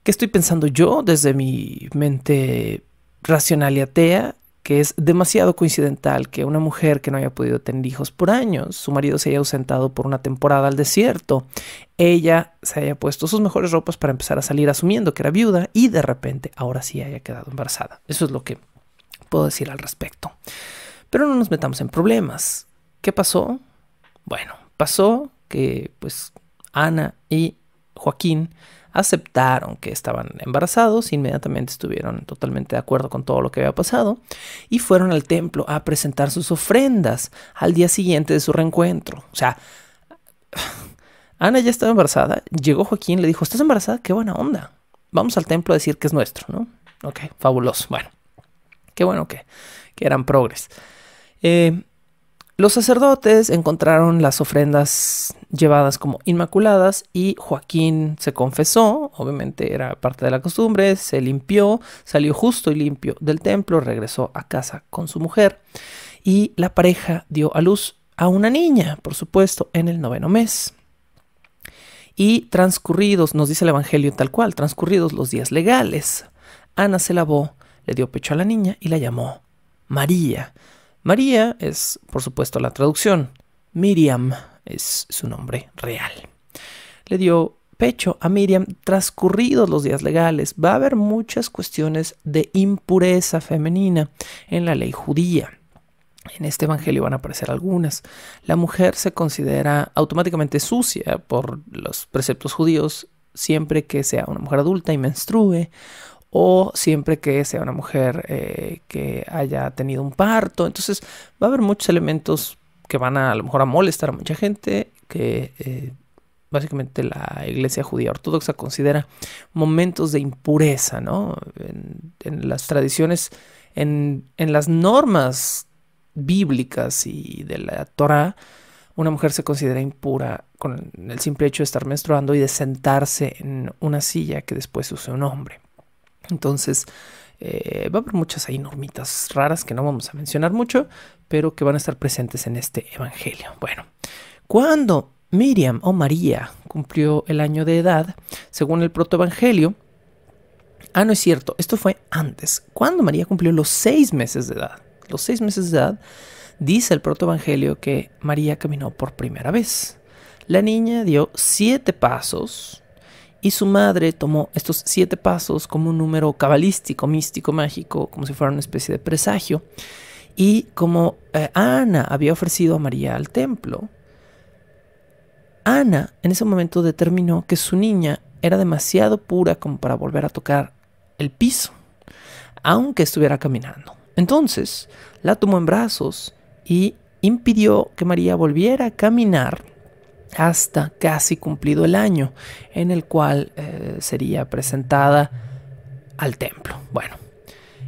¿Qué estoy pensando yo desde mi mente racional y atea? que es demasiado coincidental que una mujer que no haya podido tener hijos por años, su marido se haya ausentado por una temporada al desierto, ella se haya puesto sus mejores ropas para empezar a salir asumiendo que era viuda y de repente ahora sí haya quedado embarazada. Eso es lo que puedo decir al respecto. Pero no nos metamos en problemas. ¿Qué pasó? Bueno, pasó que pues Ana y Joaquín aceptaron que estaban embarazados, inmediatamente estuvieron totalmente de acuerdo con todo lo que había pasado y fueron al templo a presentar sus ofrendas al día siguiente de su reencuentro. O sea, Ana ya estaba embarazada, llegó Joaquín, le dijo, ¿estás embarazada? Qué buena onda. Vamos al templo a decir que es nuestro, ¿no? Ok, fabuloso. Bueno, qué bueno que, que eran progres. Eh, los sacerdotes encontraron las ofrendas llevadas como inmaculadas y Joaquín se confesó, obviamente era parte de la costumbre, se limpió, salió justo y limpio del templo, regresó a casa con su mujer y la pareja dio a luz a una niña, por supuesto, en el noveno mes. Y transcurridos, nos dice el Evangelio tal cual, transcurridos los días legales, Ana se lavó, le dio pecho a la niña y la llamó María. María es, por supuesto, la traducción. Miriam es su nombre real. Le dio pecho a Miriam transcurridos los días legales. Va a haber muchas cuestiones de impureza femenina en la ley judía. En este evangelio van a aparecer algunas. La mujer se considera automáticamente sucia por los preceptos judíos siempre que sea una mujer adulta y menstrue o siempre que sea una mujer eh, que haya tenido un parto. Entonces va a haber muchos elementos que van a, a lo mejor a molestar a mucha gente que... Eh, básicamente la iglesia judía ortodoxa considera momentos de impureza, ¿no? En, las tradiciones, en, en, las normas bíblicas y de la Torah, una mujer se considera impura con el simple hecho de estar menstruando y de sentarse en una silla que después use un hombre. Entonces, eh, va a haber muchas ahí normitas raras que no vamos a mencionar mucho, pero que van a estar presentes en este Evangelio. Bueno, cuando Miriam o María cumplió el año de edad, según el protoevangelio, ah, no es cierto, esto fue antes, cuando María cumplió los seis meses de edad, los seis meses de edad, dice el protoevangelio que María caminó por primera vez. La niña dio siete pasos, y su madre tomó estos siete pasos como un número cabalístico, místico, mágico, como si fuera una especie de presagio. Y como eh, Ana había ofrecido a María al templo, Ana en ese momento determinó que su niña era demasiado pura como para volver a tocar el piso, aunque estuviera caminando. Entonces la tomó en brazos y impidió que María volviera a caminar hasta casi cumplido el año en el cual eh, sería presentada al templo. Bueno,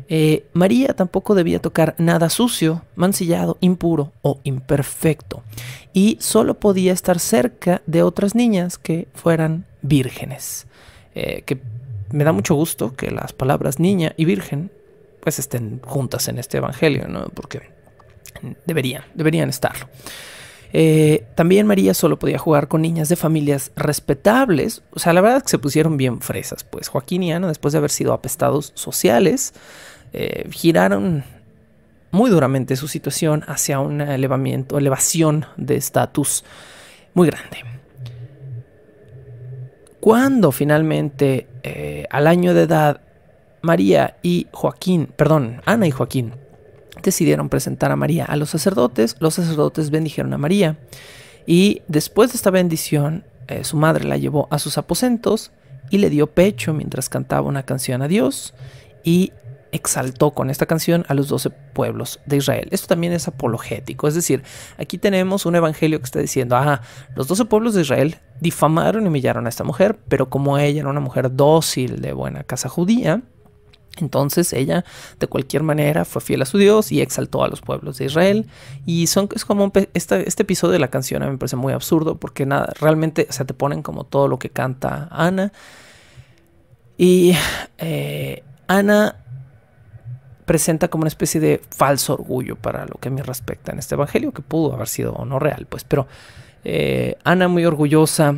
eh, María tampoco debía tocar nada sucio, mancillado, impuro o imperfecto, y solo podía estar cerca de otras niñas que fueran vírgenes. Eh, que me da mucho gusto que las palabras niña y virgen pues estén juntas en este evangelio, ¿no? Porque deberían estarlo. Eh, también María solo podía jugar con niñas de familias respetables. O sea, la verdad es que se pusieron bien fresas. Pues Joaquín y Ana, después de haber sido apestados sociales, eh, giraron muy duramente su situación hacia un elevamiento, elevación de estatus muy grande. Cuando finalmente eh, al año de edad María y Joaquín, perdón, Ana y Joaquín decidieron presentar a María a los sacerdotes, los sacerdotes bendijeron a María y después de esta bendición eh, su madre la llevó a sus aposentos y le dio pecho mientras cantaba una canción a Dios y exaltó con esta canción a los doce pueblos de Israel. Esto también es apologético, es decir, aquí tenemos un evangelio que está diciendo, ajá, los doce pueblos de Israel difamaron y humillaron a esta mujer, pero como ella era una mujer dócil de buena casa judía, entonces ella, de cualquier manera, fue fiel a su Dios y exaltó a los pueblos de Israel. Y son, es como este, episodio de la canción a mí me parece muy absurdo porque nada, realmente se te ponen como todo lo que canta Ana. Y eh, Ana presenta como una especie de falso orgullo para lo que me respecta en este evangelio, que pudo haber sido o no real, pues. Pero eh, Ana, muy orgullosa,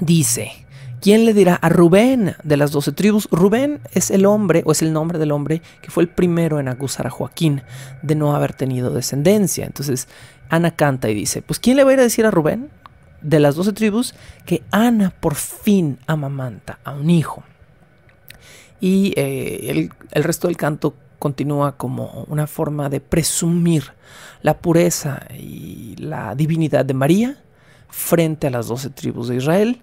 dice ¿Quién le dirá a Rubén de las doce tribus? Rubén es el hombre, o es el nombre del hombre, que fue el primero en acusar a Joaquín de no haber tenido descendencia. Entonces, Ana canta y dice, pues ¿quién le va a ir a decir a Rubén de las doce tribus que Ana por fin amamanta a un hijo? Y eh, el, el resto del canto continúa como una forma de presumir la pureza y la divinidad de María frente a las doce tribus de Israel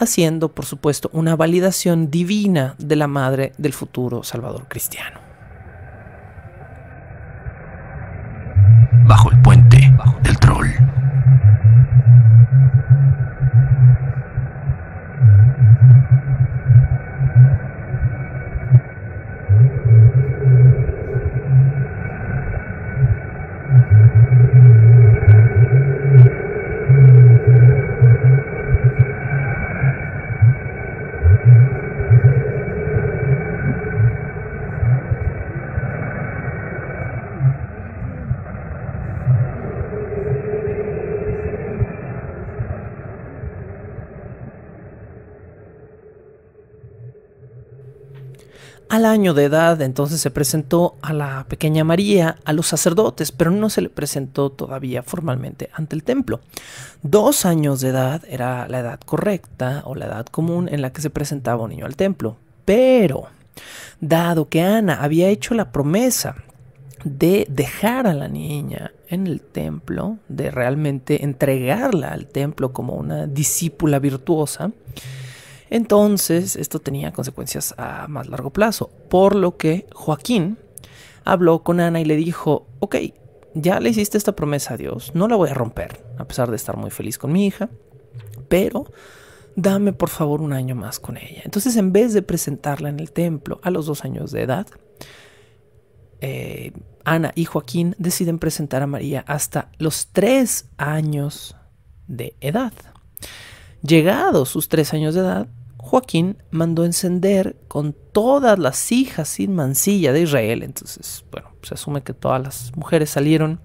haciendo, por supuesto, una validación divina de la madre del futuro Salvador cristiano. Bajo el puente del troll. año de edad entonces se presentó a la pequeña María, a los sacerdotes, pero no se le presentó todavía formalmente ante el templo. Dos años de edad era la edad correcta o la edad común en la que se presentaba un niño al templo. Pero, dado que Ana había hecho la promesa de dejar a la niña en el templo, de realmente entregarla al templo como una discípula virtuosa, entonces, esto tenía consecuencias a más largo plazo, por lo que Joaquín habló con Ana y le dijo, ok, ya le hiciste esta promesa a Dios, no la voy a romper, a pesar de estar muy feliz con mi hija, pero dame por favor un año más con ella. Entonces, en vez de presentarla en el templo a los dos años de edad, eh, Ana y Joaquín deciden presentar a María hasta los tres años de edad. Llegados sus tres años de edad, Joaquín mandó encender con todas las hijas sin mancilla de Israel. Entonces, bueno, se asume que todas las mujeres salieron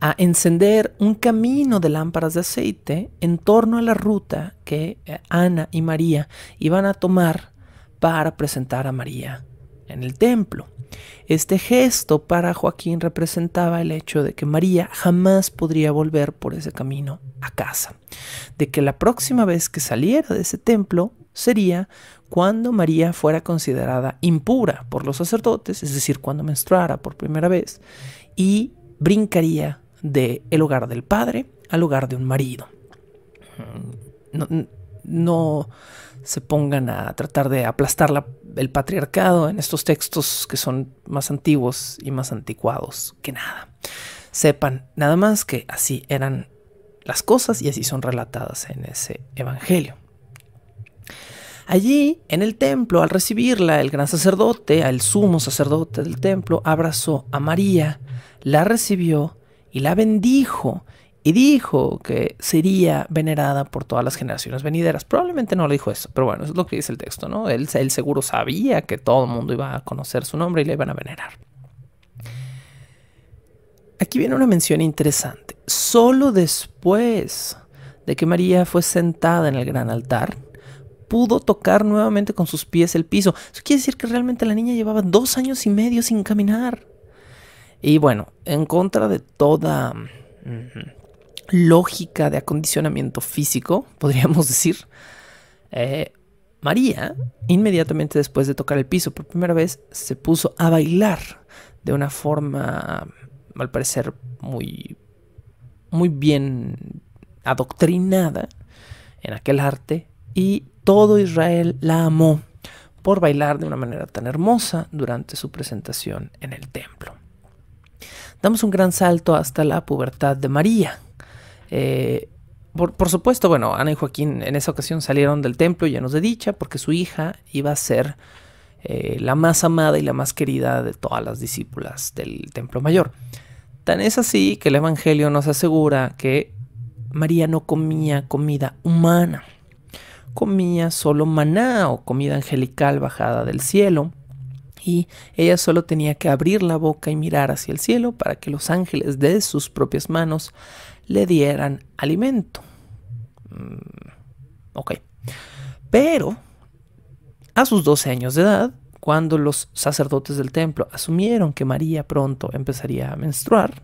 a encender un camino de lámparas de aceite en torno a la ruta que eh, Ana y María iban a tomar para presentar a María en el templo. Este gesto para Joaquín representaba el hecho de que María jamás podría volver por ese camino a casa, de que la próxima vez que saliera de ese templo sería cuando María fuera considerada impura por los sacerdotes, es decir, cuando menstruara por primera vez, y brincaría del el hogar del padre al hogar de un marido. Mm, no, no se pongan a tratar de aplastar la el patriarcado en estos textos que son más antiguos y más anticuados que nada. Sepan nada más que así eran las cosas y así son relatadas en ese evangelio. Allí, en el templo, al recibirla, el gran sacerdote, el sumo sacerdote del templo, abrazó a María, la recibió y la bendijo y dijo que sería venerada por todas las generaciones venideras. Probablemente no le dijo eso, pero bueno, eso es lo que dice el texto, ¿no? Él, seguro sabía que todo el mundo iba a conocer su nombre y le iban a venerar. Aquí viene una mención interesante. Solo después de que María fue sentada en el gran altar, pudo tocar nuevamente con sus pies el piso. Eso quiere decir que realmente la niña llevaba dos años y medio sin caminar. Y bueno, en contra de toda mm, lógica de acondicionamiento físico, podríamos decir, eh, María, inmediatamente después de tocar el piso por primera vez, se puso a bailar de una forma, al parecer, muy, muy bien adoctrinada en aquel arte y todo Israel la amó por bailar de una manera tan hermosa durante su presentación en el templo. Damos un gran salto hasta la pubertad de María, eh, por, supuesto, bueno, Ana y Joaquín en esa ocasión salieron del templo llenos de dicha porque su hija iba a ser eh, la más amada y la más querida de todas las discípulas del templo mayor. Tan es así que el Evangelio nos asegura que María no comía comida humana, comía solo maná o comida angelical bajada del cielo y ella solo tenía que abrir la boca y mirar hacia el cielo para que los ángeles de sus propias manos le dieran alimento. Mm, ok. Pero, a sus 12 años de edad, cuando los sacerdotes del templo asumieron que María pronto empezaría a menstruar,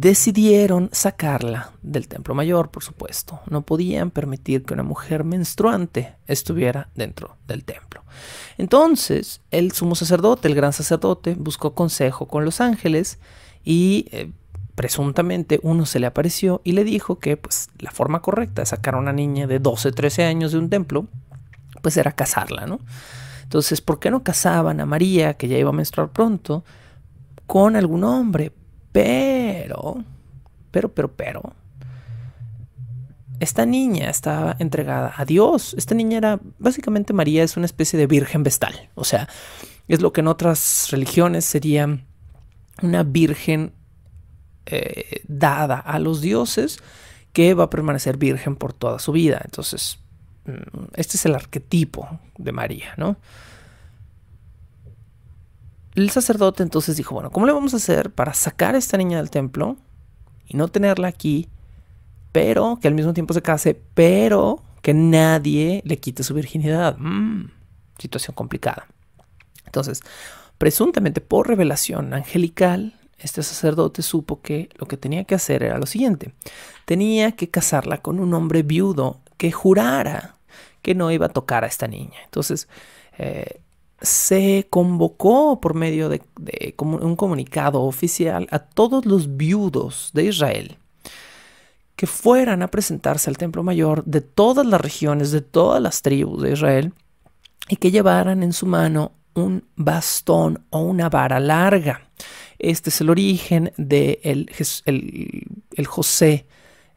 decidieron sacarla del templo mayor, por supuesto. No podían permitir que una mujer menstruante estuviera dentro del templo. Entonces, el sumo sacerdote, el gran sacerdote, buscó consejo con los ángeles y eh, presuntamente uno se le apareció y le dijo que pues, la forma correcta de sacar a una niña de 12, 13 años de un templo, pues era casarla, ¿no? Entonces, ¿por qué no casaban a María, que ya iba a menstruar pronto, con algún hombre? Pero, pero, pero, pero, esta niña estaba entregada a Dios. Esta niña era, básicamente María es una especie de virgen vestal. O sea, es lo que en otras religiones sería una virgen eh, dada a los dioses que va a permanecer virgen por toda su vida. Entonces, mm, este es el arquetipo de María, ¿no? el sacerdote entonces dijo, bueno, ¿cómo le vamos a hacer para sacar a esta niña del templo y no tenerla aquí, pero que al mismo tiempo se case, pero que nadie le quite su virginidad? Mm, situación complicada. Entonces, presuntamente por revelación angelical, este sacerdote supo que lo que tenía que hacer era lo siguiente. Tenía que casarla con un hombre viudo que jurara que no iba a tocar a esta niña. Entonces, eh, se convocó por medio de, un comunicado oficial a todos los viudos de Israel que fueran a presentarse al templo mayor de todas las regiones, de todas las tribus de Israel, y que llevaran en su mano un bastón o una vara larga. Este es el origen del de el, José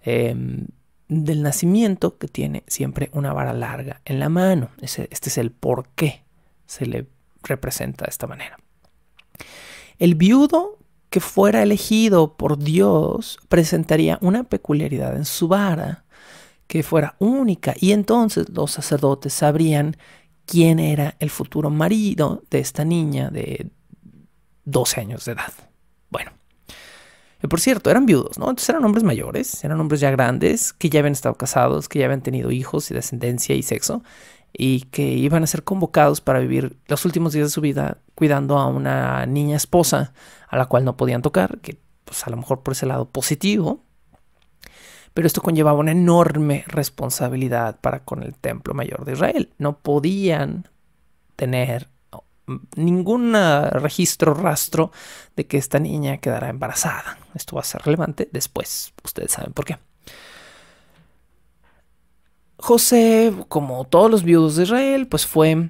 em, del nacimiento que tiene siempre una vara larga en la mano. Este es el porqué se le representa de esta manera. El viudo que fuera elegido por Dios presentaría una peculiaridad en su vara que fuera única y entonces los sacerdotes sabrían quién era el futuro marido de esta niña de 12 años de edad. Bueno, eh, por cierto, eran viudos, ¿no? Entonces eran hombres mayores, eran hombres ya grandes, que ya habían estado casados, que ya habían tenido hijos y descendencia y sexo, y que iban a ser convocados para vivir los últimos días de su vida cuidando a una niña esposa a la cual no podían tocar, que pues a lo mejor por ese lado positivo, pero esto conllevaba una enorme responsabilidad para con el templo mayor de Israel. No podían tener ningún registro, rastro de que esta niña quedara embarazada. Esto va a ser relevante después, ustedes saben por qué. José, como todos los viudos de Israel, pues fue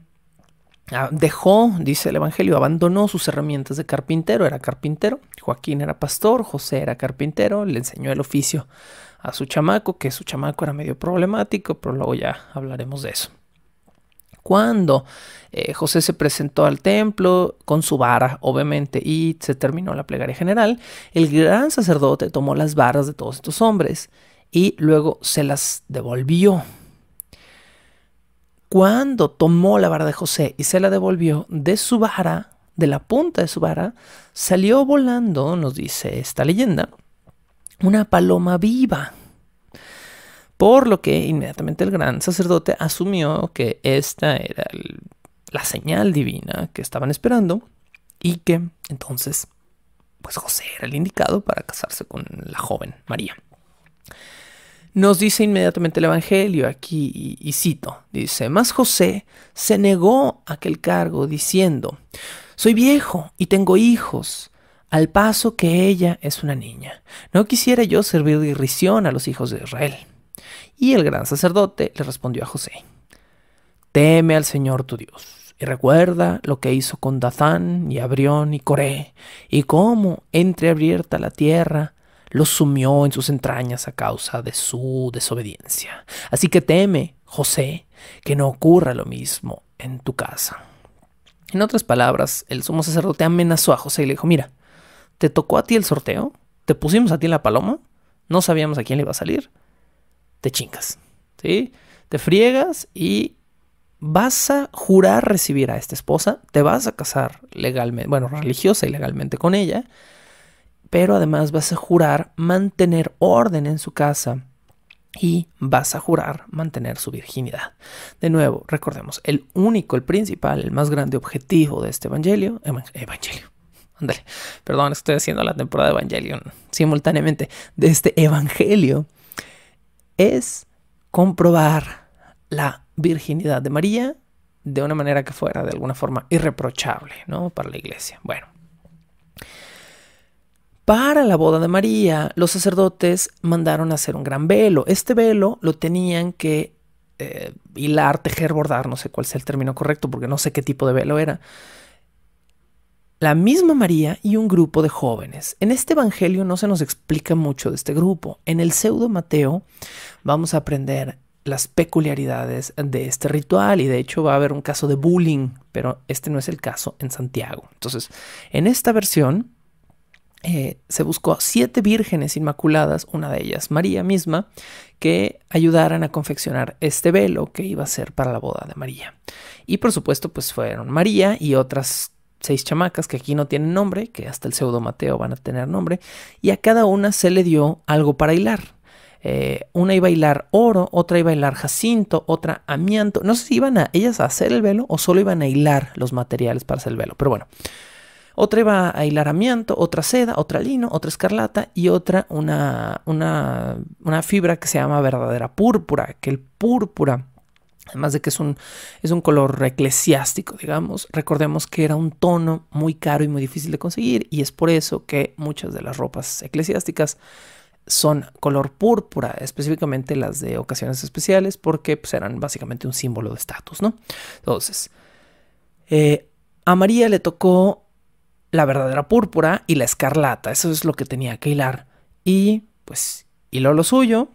ah, dejó, dice el Evangelio, abandonó sus herramientas de carpintero, era carpintero, Joaquín era pastor, José era carpintero, le enseñó el oficio a su chamaco, que su chamaco era medio problemático, pero luego ya hablaremos de eso. Cuando eh, José se presentó al templo con su vara, obviamente, y se terminó la plegaria general, el gran sacerdote tomó las varas de todos estos hombres y luego se las devolvió cuando tomó la vara de José y se la devolvió de su vara, de la punta de su vara, salió volando, nos dice esta leyenda, una paloma viva. Por lo que inmediatamente el gran sacerdote asumió que esta era la señal divina que estaban esperando y que entonces, pues José era el indicado para casarse con la joven María. Nos dice inmediatamente el Evangelio aquí, y, cito, dice, más José se negó aquel cargo diciendo, Soy viejo y tengo hijos, al paso que ella es una niña. No quisiera yo servir de irrisión a los hijos de Israel. Y el gran sacerdote le respondió a José, Teme al Señor tu Dios, y recuerda lo que hizo con Dazán y Abrión, y Coré, y cómo, entreabierta la tierra, lo sumió en sus entrañas a causa de su desobediencia. Así que teme, José, que no ocurra lo mismo en tu casa. En otras palabras, el sumo sacerdote amenazó a José y le dijo, mira, ¿te tocó a ti el sorteo? ¿Te pusimos a ti la paloma? ¿No sabíamos a quién le iba a salir? Te chingas, ¿sí? Te friegas y vas a jurar recibir a esta esposa, te vas a casar legalmente, bueno, religiosa y legalmente con ella, pero además vas a jurar mantener orden en su casa y vas a jurar mantener su virginidad. De nuevo, recordemos, el único, el principal, el más grande objetivo de este evangelio, evangelio. Ándale, perdón, estoy haciendo la temporada de evangelio simultáneamente de este evangelio es comprobar la virginidad de María de una manera que fuera de alguna forma irreprochable, ¿no? Para la iglesia. Bueno, para la boda de María, los sacerdotes mandaron hacer un gran velo. Este velo lo tenían que eh, hilar, tejer, bordar, no sé cuál sea el término correcto, porque no sé qué tipo de velo era. La misma María y un grupo de jóvenes. En este Evangelio no se nos explica mucho de este grupo. En el pseudo Mateo vamos a aprender las peculiaridades de este ritual y de hecho va a haber un caso de bullying, pero este no es el caso en Santiago. Entonces, en esta versión eh, se buscó siete vírgenes inmaculadas, una de ellas María misma, que ayudaran a confeccionar este velo que iba a ser para la boda de María. Y por supuesto, pues fueron María y otras seis chamacas que aquí no tienen nombre, que hasta el pseudo Mateo van a tener nombre, y a cada una se le dio algo para hilar. Eh, una iba a hilar oro, otra iba a hilar jacinto, otra amianto. No sé si iban a ellas a hacer el velo o solo iban a hilar los materiales para hacer el velo, pero bueno. Otra iba a hilar otra seda, otra lino, otra escarlata y otra una, una, fibra que se llama verdadera púrpura, que el púrpura Además de que es un, es un color eclesiástico, digamos, recordemos que era un tono muy caro y muy difícil de conseguir y es por eso que muchas de las ropas eclesiásticas son color púrpura, específicamente las de ocasiones especiales, porque pues, eran básicamente un símbolo de estatus, ¿no? Entonces, eh, a María le tocó la verdadera púrpura y la escarlata. Eso es lo que tenía que hilar. Y pues hiló lo suyo.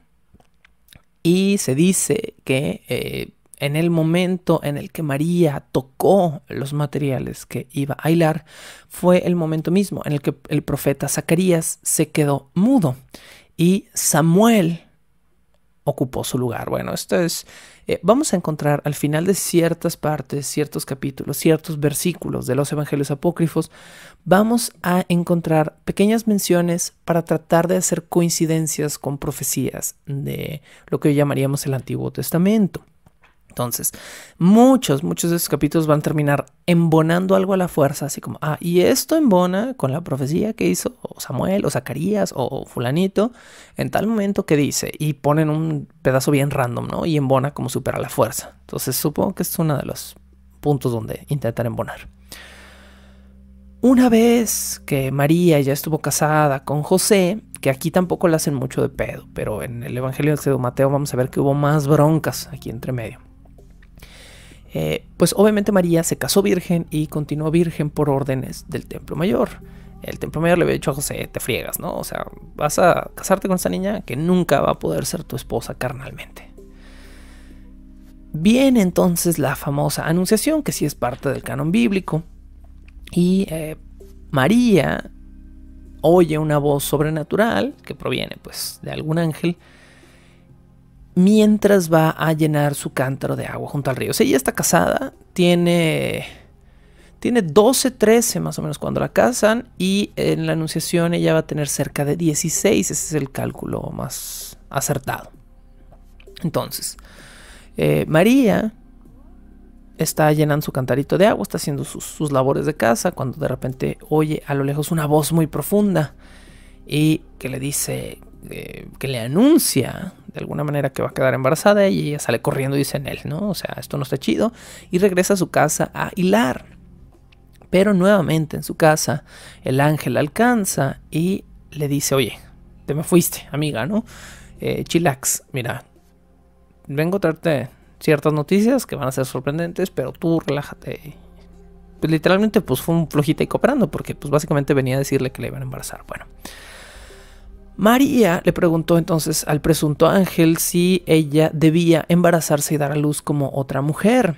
Y se dice que eh, en el momento en el que María tocó los materiales que iba a hilar, fue el momento mismo en el que el profeta Zacarías se quedó mudo y Samuel ocupó su lugar. Bueno, esto es eh, vamos a encontrar al final de ciertas partes, ciertos capítulos, ciertos versículos de los evangelios apócrifos, vamos a encontrar pequeñas menciones para tratar de hacer coincidencias con profecías de lo que llamaríamos el Antiguo Testamento. Entonces, muchos, muchos de esos capítulos van a terminar embonando algo a la fuerza, así como, ah, y esto embona con la profecía que hizo Samuel o Zacarías o, fulanito en tal momento que dice, y ponen un pedazo bien random, ¿no? Y embona como supera la fuerza. Entonces, supongo que es uno de los puntos donde intentar embonar. Una vez que María ya estuvo casada con José, que aquí tampoco le hacen mucho de pedo, pero en el Evangelio de Mateo vamos a ver que hubo más broncas aquí entre medio. Eh, pues obviamente María se casó virgen y continuó virgen por órdenes del templo mayor. El templo mayor le había dicho a José, te friegas, ¿no? O sea, vas a casarte con esa niña que nunca va a poder ser tu esposa carnalmente. Viene entonces la famosa anunciación, que sí es parte del canon bíblico, y eh, María oye una voz sobrenatural que proviene pues de algún ángel mientras va a llenar su cántaro de agua junto al río. O sea, ella está casada, tiene, tiene 12, 13 más o menos cuando la casan y en la anunciación ella va a tener cerca de 16, ese es el cálculo más acertado. Entonces, eh, María está llenando su cantarito de agua, está haciendo sus, labores de casa, cuando de repente oye a lo lejos una voz muy profunda y que le dice, eh, que le anuncia de alguna manera que va a quedar embarazada y ella sale corriendo y dice en él, ¿no? O sea, esto no está chido y regresa a su casa a hilar. Pero nuevamente en su casa el ángel alcanza y le dice, oye, te me fuiste, amiga, ¿no? Eh, chilax, mira, vengo a traerte ciertas noticias que van a ser sorprendentes, pero tú relájate. Pues literalmente pues fue un flojita y cooperando porque pues básicamente venía a decirle que le iban a embarazar. Bueno. María le preguntó entonces al presunto ángel si ella debía embarazarse y dar a luz como otra mujer.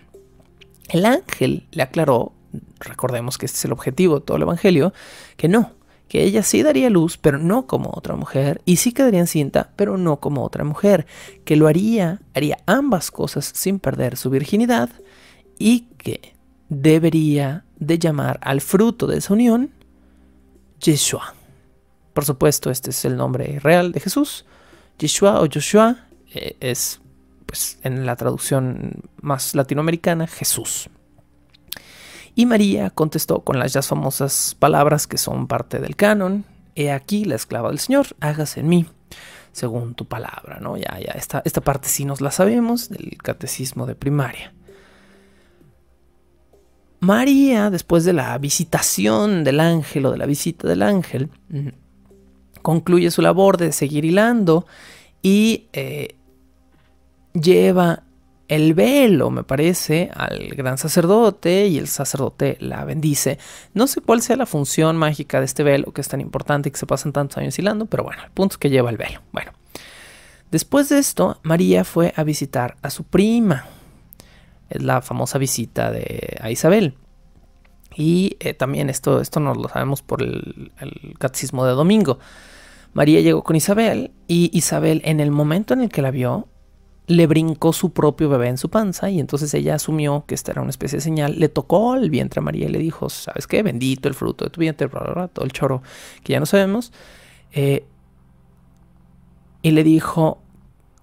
El ángel le aclaró, recordemos que este es el objetivo de todo el Evangelio, que no, que ella sí daría luz, pero no como otra mujer, y sí quedaría encinta, pero no como otra mujer, que lo haría, haría ambas cosas sin perder su virginidad, y que debería de llamar al fruto de esa unión Yeshua. Por supuesto, este es el nombre real de Jesús. Yeshua o Joshua eh, es, pues, en la traducción más latinoamericana, Jesús. Y María contestó con las ya famosas palabras que son parte del canon. He aquí la esclava del Señor, hágase en mí según tu palabra, ¿no? Ya, ya, esta parte sí nos la sabemos del catecismo de primaria. María, después de la visitación del ángel o de la visita del ángel, mm, concluye su labor de seguir hilando y eh, lleva el velo, me parece, al gran sacerdote y el sacerdote la bendice. No sé cuál sea la función mágica de este velo, que es tan importante y que se pasan tantos años hilando, pero bueno, el punto es que lleva el velo. Bueno, después de esto, María fue a visitar a su prima. Es la famosa visita de, a Isabel. Y eh, también esto, esto nos lo sabemos por el, el catecismo de domingo. María llegó con Isabel y Isabel en el momento en el que la vio le brincó su propio bebé en su panza y entonces ella asumió que esta era una especie de señal, le tocó el vientre a María y le dijo, ¿sabes qué? Bendito el fruto de tu vientre, bla, bla, bla, todo el choro que ya no sabemos. Eh, y le dijo,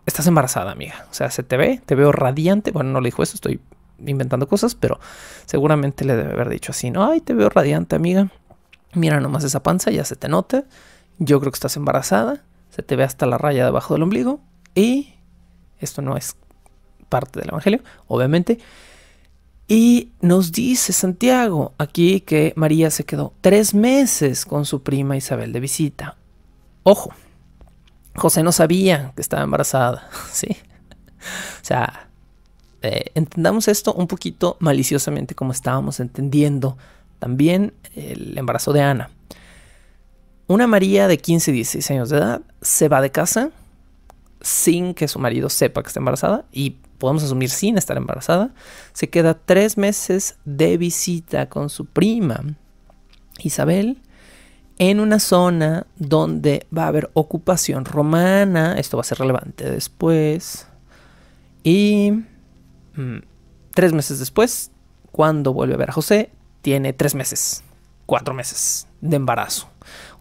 estás embarazada, amiga. O sea, se te ve, te veo radiante. Bueno, no le dijo eso, estoy inventando cosas, pero seguramente le debe haber dicho así, ¿no? Ay, te veo radiante, amiga. Mira nomás esa panza, ya se te nota yo creo que estás embarazada, se te ve hasta la raya debajo del ombligo y esto no es parte del Evangelio, obviamente. Y nos dice Santiago aquí que María se quedó tres meses con su prima Isabel de visita. Ojo, José no sabía que estaba embarazada, ¿sí? O sea, eh, entendamos esto un poquito maliciosamente como estábamos entendiendo también el embarazo de Ana. Una María de 15 y 16 años de edad se va de casa sin que su marido sepa que está embarazada y podemos asumir sin estar embarazada. Se queda tres meses de visita con su prima Isabel en una zona donde va a haber ocupación romana. Esto va a ser relevante después. Y mm, tres meses después, cuando vuelve a ver a José, tiene tres meses, cuatro meses de embarazo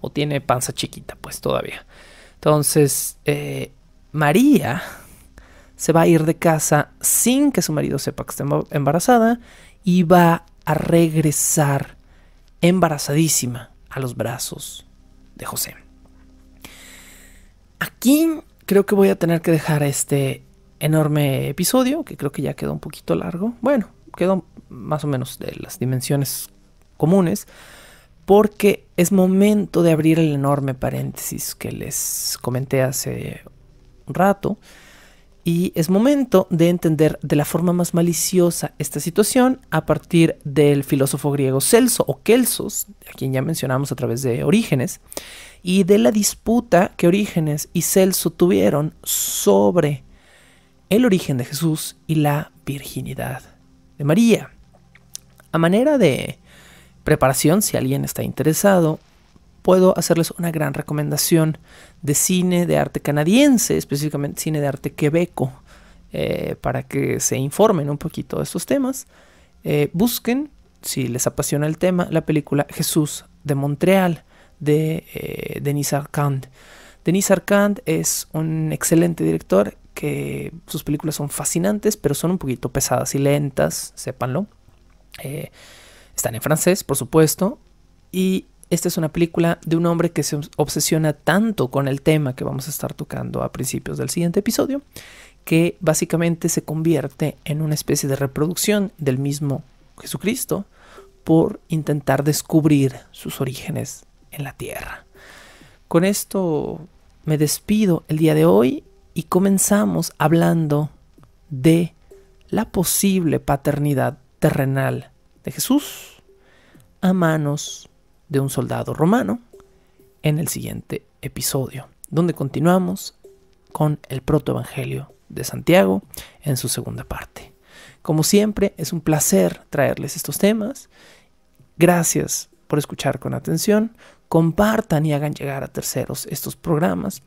o tiene panza chiquita, pues todavía. Entonces, eh, María se va a ir de casa sin que su marido sepa que está embarazada y va a regresar embarazadísima a los brazos de José. Aquí creo que voy a tener que dejar este enorme episodio, que creo que ya quedó un poquito largo. Bueno, quedó más o menos de las dimensiones comunes porque es momento de abrir el enorme paréntesis que les comenté hace un rato. Y es momento de entender de la forma más maliciosa esta situación a partir del filósofo griego Celso o Kelsos, a quien ya mencionamos a través de Orígenes, y de la disputa que Orígenes y Celso tuvieron sobre el origen de Jesús y la virginidad de María. A manera de preparación, si alguien está interesado, puedo hacerles una gran recomendación de cine de arte canadiense, específicamente cine de arte quebeco, eh, para que se informen un poquito de estos temas. Eh, busquen, si les apasiona el tema, la película Jesús de Montreal de eh, Denis Arcand. Denis Arcand es un excelente director que sus películas son fascinantes, pero son un poquito pesadas y lentas, sépanlo. Están en francés, por supuesto, y esta es una película de un hombre que se obsesiona tanto con el tema que vamos a estar tocando a principios del siguiente episodio, que básicamente se convierte en una especie de reproducción del mismo Jesucristo por intentar descubrir sus orígenes en la tierra. Con esto me despido el día de hoy y comenzamos hablando de la posible paternidad terrenal de Jesús a manos de un soldado romano en el siguiente episodio, donde continuamos con el protoevangelio de Santiago en su segunda parte. Como siempre, es un placer traerles estos temas. Gracias por escuchar con atención. Compartan y hagan llegar a terceros estos programas.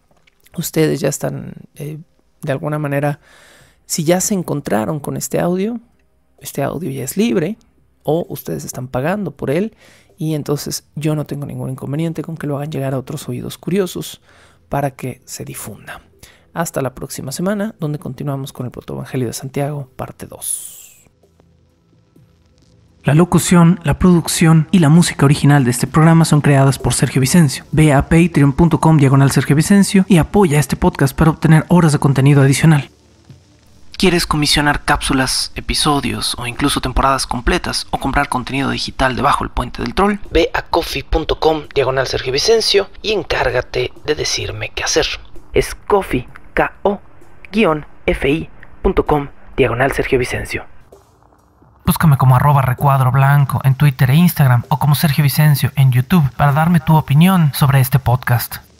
Ustedes ya están, eh, de alguna manera, si ya se encontraron con este audio, este audio ya es libre, o ustedes están pagando por él y entonces yo no tengo ningún inconveniente con que lo hagan llegar a otros oídos curiosos para que se difunda. Hasta la próxima semana, donde continuamos con el Protoevangelio de Santiago, parte 2. La locución, la producción y la música original de este programa son creadas por Sergio Vicencio. Ve a patreon.com diagonal Sergio Vicencio y apoya este podcast para obtener horas de contenido adicional quieres comisionar cápsulas, episodios o incluso temporadas completas o comprar contenido digital debajo el puente del troll, ve a coffee.com diagonal Sergio y encárgate de decirme qué hacer. Es coffee, ficom diagonal Sergio Vicencio. Búscame como arroba recuadro blanco en Twitter e Instagram o como Sergio Vicencio en YouTube para darme tu opinión sobre este podcast.